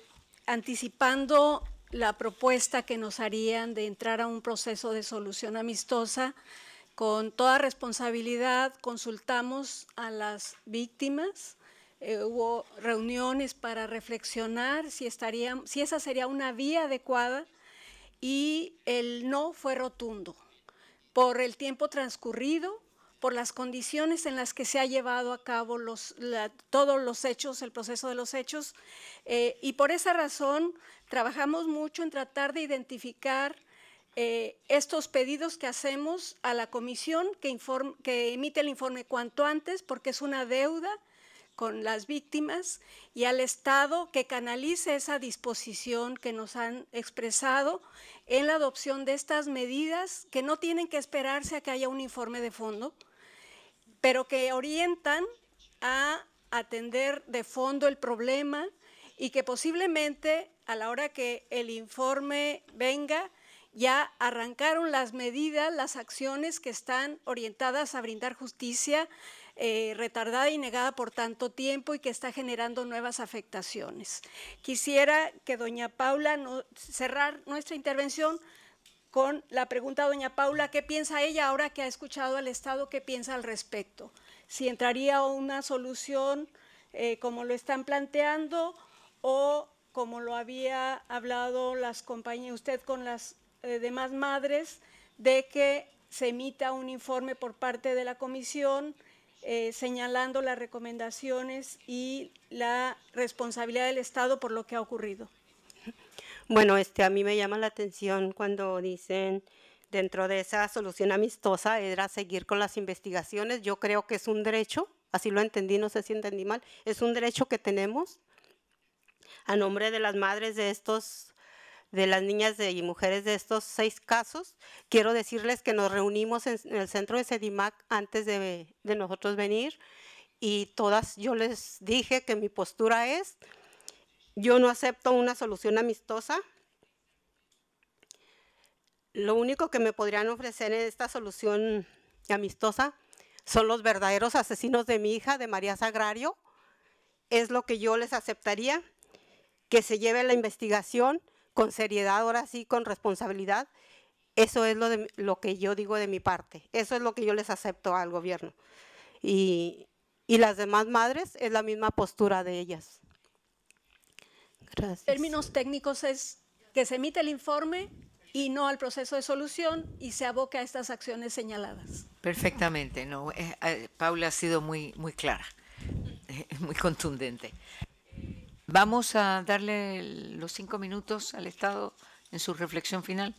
anticipando la propuesta que nos harían de entrar a un proceso de solución amistosa, Con toda responsabilidad consultamos a las víctimas, eh, hubo reuniones para reflexionar si, estaría, si esa sería una vía adecuada y el no fue rotundo por el tiempo transcurrido, por las condiciones en las que se ha llevado a cabo los, todos los hechos, el proceso de los hechos, eh, y por esa razón trabajamos mucho en tratar de identificar eh, estos pedidos que hacemos a la comisión que, que emite el informe cuanto antes, porque es una deuda con las víctimas y al Estado que canalice esa disposición que nos han expresado en la adopción de estas medidas que no tienen que esperarse a que haya un informe de fondo, pero que orientan a atender de fondo el problema y que posiblemente a la hora que el informe venga ya arrancaron las medidas, las acciones que están orientadas a brindar justicia eh, retardada y negada por tanto tiempo y que está generando nuevas afectaciones. Quisiera que doña Paula no, cerrar nuestra intervención con la pregunta doña Paula, ¿qué piensa ella ahora que ha escuchado al Estado? ¿Qué piensa al respecto? Si entraría una solución eh, como lo están planteando o como lo había hablado las compañías, usted con las de eh, demás madres de que se emita un informe por parte de la comisión eh, señalando las recomendaciones y la responsabilidad del Estado por lo que ha ocurrido. Bueno, este, a mí me llama la atención cuando dicen dentro de esa solución amistosa era seguir con las investigaciones. Yo creo que es un derecho, así lo entendí, no sé si entendí mal, es un derecho que tenemos a nombre de las madres de estos de las niñas y mujeres de estos seis casos. Quiero decirles que nos reunimos en, el centro de Sedimac antes de, de nosotros venir y todas yo les dije que mi postura es, yo no acepto una solución amistosa. Lo único que me podrían ofrecer en esta solución amistosa son los verdaderos asesinos de mi hija, de María Sagrario. Es lo que yo les aceptaría, que se lleve la investigación con seriedad, ahora sí, con responsabilidad. Eso es lo, de, lo que yo digo de mi parte. Eso es lo que yo les acepto al gobierno. Y, las demás madres es la misma postura de ellas. Gracias. Términos técnicos es que se emite el informe y no al proceso de solución y se aboca a estas acciones señaladas. Perfectamente, no, eh, eh, Paula ha sido muy, muy clara, muy contundente. Vamos a darle los cinco minutos al Estado en su reflexión final.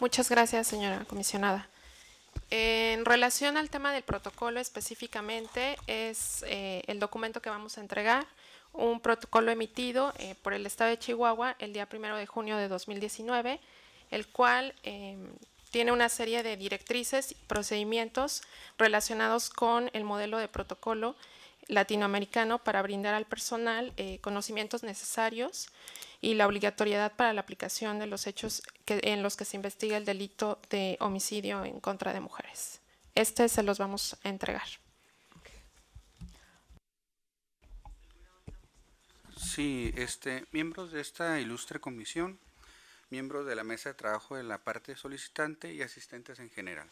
Muchas gracias, señora comisionada. En relación al tema del protocolo específicamente, es eh, el documento que vamos a entregar, un protocolo emitido eh, por el Estado de Chihuahua el día primero de junio de 2019, el cual em, tiene una serie de directrices y procedimientos relacionados con el modelo de protocolo latinoamericano para brindar al personal eh, conocimientos necesarios y la obligatoriedad para la aplicación de los hechos que, en los que se investiga el delito de homicidio en contra de mujeres. Este se los vamos a entregar. Sí, este, miembros de esta ilustre comisión, miembros de la mesa de trabajo de la parte solicitante y asistentes en general.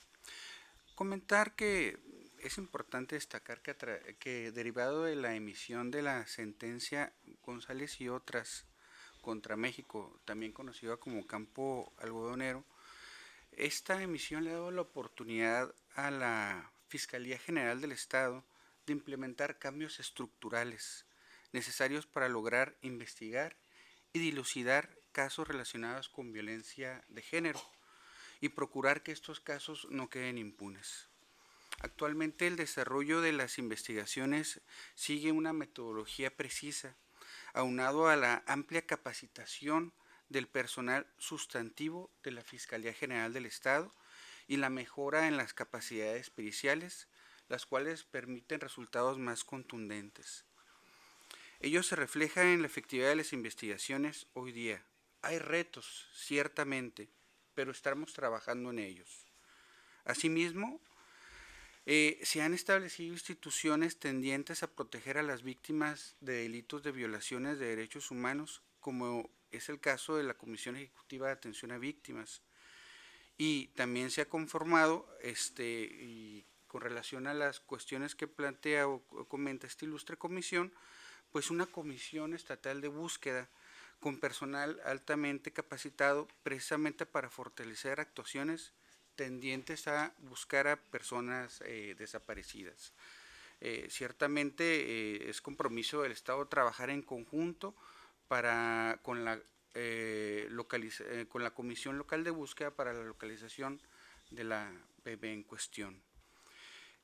Comentar que es importante destacar que, derivado de la emisión de la sentencia González y otras contra México, también conocida como campo algodonero, esta emisión le ha dado la oportunidad a la Fiscalía General del Estado de implementar cambios estructurales necesarios para lograr investigar y dilucidar casos relacionados con violencia de género y procurar que estos casos no queden impunes. Actualmente el desarrollo de las investigaciones sigue una metodología precisa, aunado a la amplia capacitación del personal sustantivo de la Fiscalía General del Estado y la mejora en las capacidades periciales, las cuales permiten resultados más contundentes. Ellos se refleja en la efectividad de las investigaciones hoy día. Hay retos, ciertamente, pero estamos trabajando en ellos. Asimismo, eh, se han establecido instituciones tendientes a proteger a las víctimas de delitos de violaciones de derechos humanos, como es el caso de la Comisión Ejecutiva de Atención a Víctimas. Y también se ha conformado, este, con relación a las cuestiones que plantea o comenta esta ilustre comisión, pues una comisión estatal de búsqueda con personal altamente capacitado precisamente para fortalecer actuaciones tendientes a buscar a personas eh, desaparecidas. Eh, ciertamente eh, es compromiso del Estado trabajar en conjunto para, con, la, con la Comisión Local de Búsqueda para la localización de la bebé en cuestión.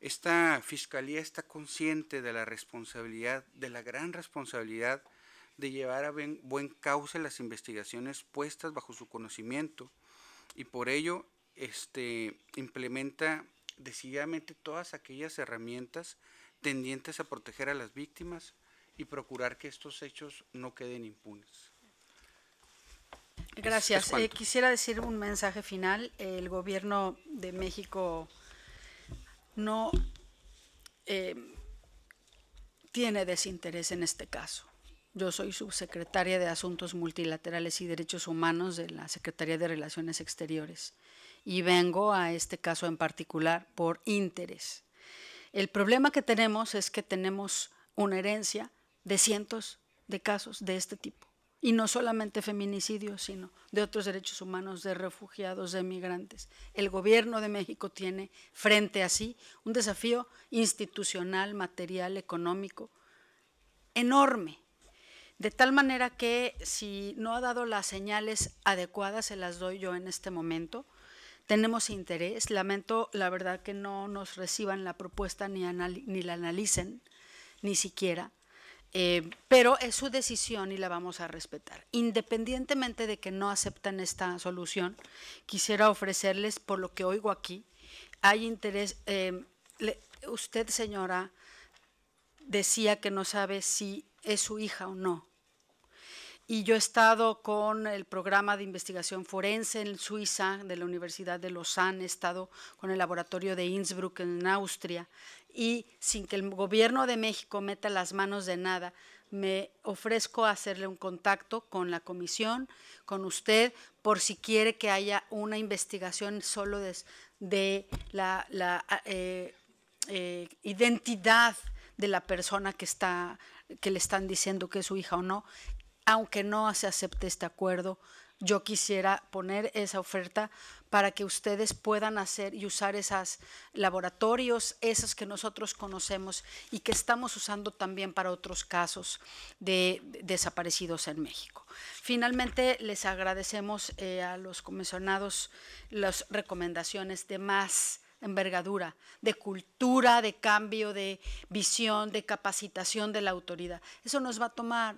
Esta Fiscalía está consciente de la responsabilidad, de la gran responsabilidad de llevar a buen, buen cauce las investigaciones puestas bajo su conocimiento y por ello este, implementa decididamente todas aquellas herramientas tendientes a proteger a las víctimas y procurar que estos hechos no queden impunes. Gracias. Eh, quisiera decir un mensaje final. El gobierno de México no eh, tiene desinterés en este caso. Yo soy subsecretaria de Asuntos Multilaterales y Derechos Humanos de la Secretaría de Relaciones Exteriores y vengo a este caso en particular por interés. El problema que tenemos es que tenemos una herencia de cientos de casos de este tipo, y no solamente feminicidios, sino de otros derechos humanos, de refugiados, de migrantes. El gobierno de México tiene frente a sí un desafío institucional, material, económico enorme, de tal manera que si no ha dado las señales adecuadas, se las doy yo en este momento, tenemos interés. Lamento, la verdad, que no nos reciban la propuesta ni, ni la analicen, ni siquiera. Eh, pero es su decisión y la vamos a respetar. Independientemente de que no aceptan esta solución, quisiera ofrecerles, por lo que oigo aquí, hay interés. Eh, usted, señora, decía que no sabe si es su hija o no y yo he estado con el programa de investigación forense en Suiza de la Universidad de Lausanne, he estado con el laboratorio de Innsbruck en Austria y sin que el gobierno de México meta las manos de nada, me ofrezco a hacerle un contacto con la comisión, con usted, por si quiere que haya una investigación solo de, la, ah, eh, eh, identidad de la persona que está que le están diciendo que es su hija o no aunque no se acepte este acuerdo, yo quisiera poner esa oferta para que ustedes puedan hacer y usar esos laboratorios, esos que nosotros conocemos y que estamos usando también para otros casos de desaparecidos en México. Finalmente, les agradecemos eh, a los comisionados las recomendaciones de más envergadura, de cultura, de cambio, de visión, de capacitación de la autoridad. Eso nos va a tomar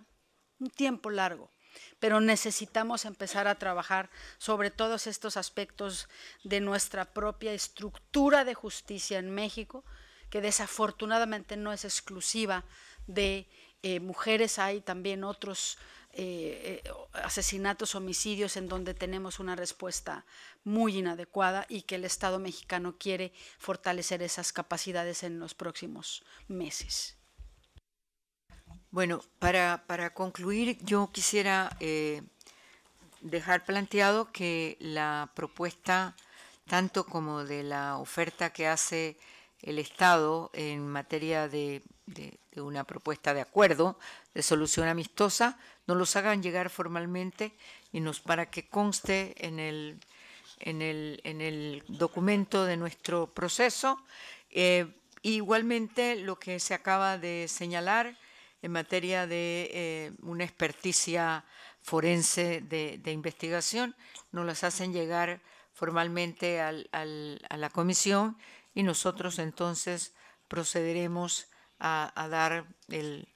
un tiempo largo, pero necesitamos empezar a trabajar sobre todos estos aspectos de nuestra propia estructura de justicia en México, que desafortunadamente no es exclusiva de eh, mujeres, hay también otros eh, eh, asesinatos, homicidios en donde tenemos una respuesta muy inadecuada y que el Estado mexicano quiere fortalecer esas capacidades en los próximos meses. Bueno, para, para concluir, yo quisiera eh, dejar planteado que la propuesta, tanto como de la oferta que hace el Estado en materia de, una propuesta de acuerdo, de solución amistosa, nos los hagan llegar formalmente y nos para que conste en el, en el, en el documento de nuestro proceso. Eh, igualmente, lo que se acaba de señalar en materia de eh, una experticia forense de, investigación, nos las hacen llegar formalmente a la comisión y nosotros entonces procederemos a, dar el,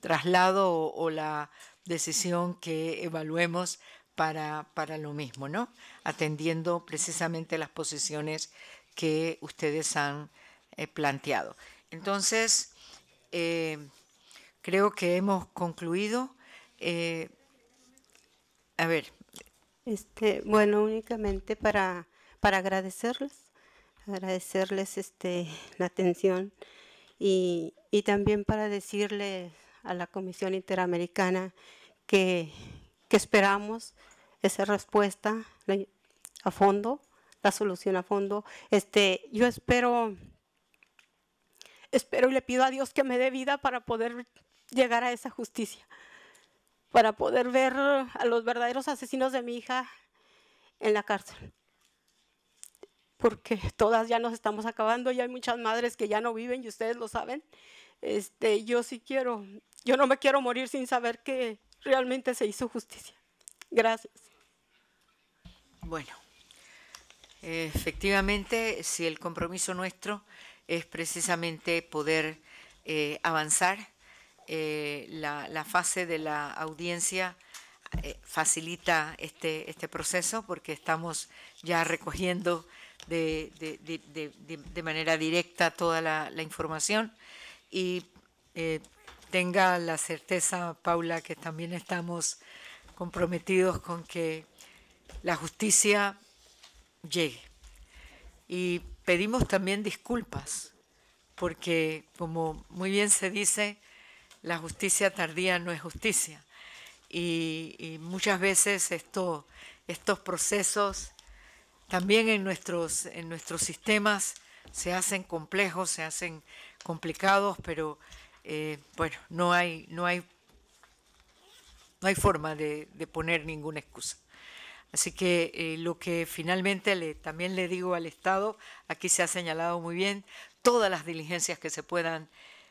traslado o, la decisión que evaluemos para, lo mismo, ¿no? Atendiendo precisamente las posiciones que ustedes han eh, planteado. Entonces, eh, creo que hemos concluido. Eh, a ver. Este, bueno, únicamente para, para agradecerles, agradecerles este, la atención y, y también para decirle a la Comisión Interamericana que, que esperamos esa respuesta a fondo, la solución a fondo. Este, yo espero espero y le pido a Dios que me dé vida para poder llegar a esa justicia, para poder ver a los verdaderos asesinos de mi hija en la cárcel. Porque todas ya nos estamos acabando y hay muchas madres que ya no viven y ustedes lo saben. Este, yo sí quiero, yo no me quiero morir sin saber que realmente se hizo justicia. Gracias. Bueno, efectivamente, si el compromiso nuestro es precisamente poder eh, avanzar. Eh, la, fase de la audiencia eh, facilita este, este proceso porque estamos ya recogiendo de, manera directa toda la, la información y tenga la certeza, Paula, que también estamos comprometidos con que la justicia llegue. Y pedimos también disculpas, porque como muy bien se dice, la justicia tardía no es justicia. Y, muchas veces estos procesos también en nuestros, sistemas se hacen complejos, se hacen complicados, pero eh, bueno, no hay, forma de poner ninguna excusa. Así que eh, lo que finalmente le, también le digo al Estado, aquí se ha señalado muy bien, todas las diligencias que se puedan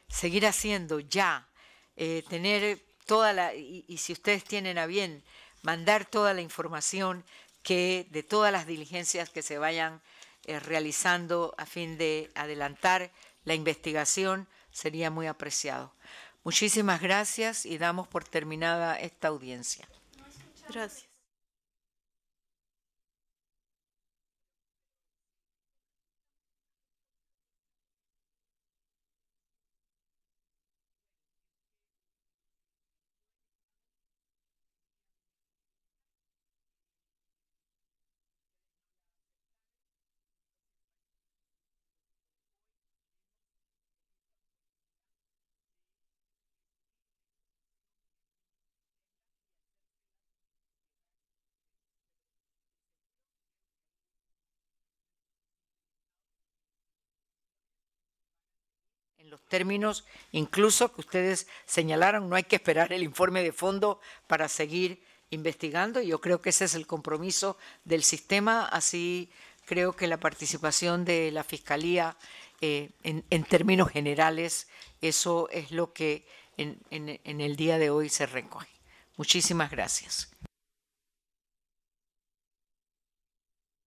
seguir haciendo ya, eh, tener toda la, y, si ustedes tienen a bien, mandar toda la información que de todas las diligencias que se vayan eh, realizando a fin de adelantar la investigación, sería muy apreciado. Muchísimas gracias y damos por terminada esta audiencia. Gracias. los términos incluso que ustedes señalaron. No hay que esperar el informe de fondo para seguir investigando. Yo creo que ese es el compromiso del sistema. Así creo que la participación de la Fiscalía eh, en, términos generales, eso es lo que en el día de hoy se recoge. Muchísimas gracias.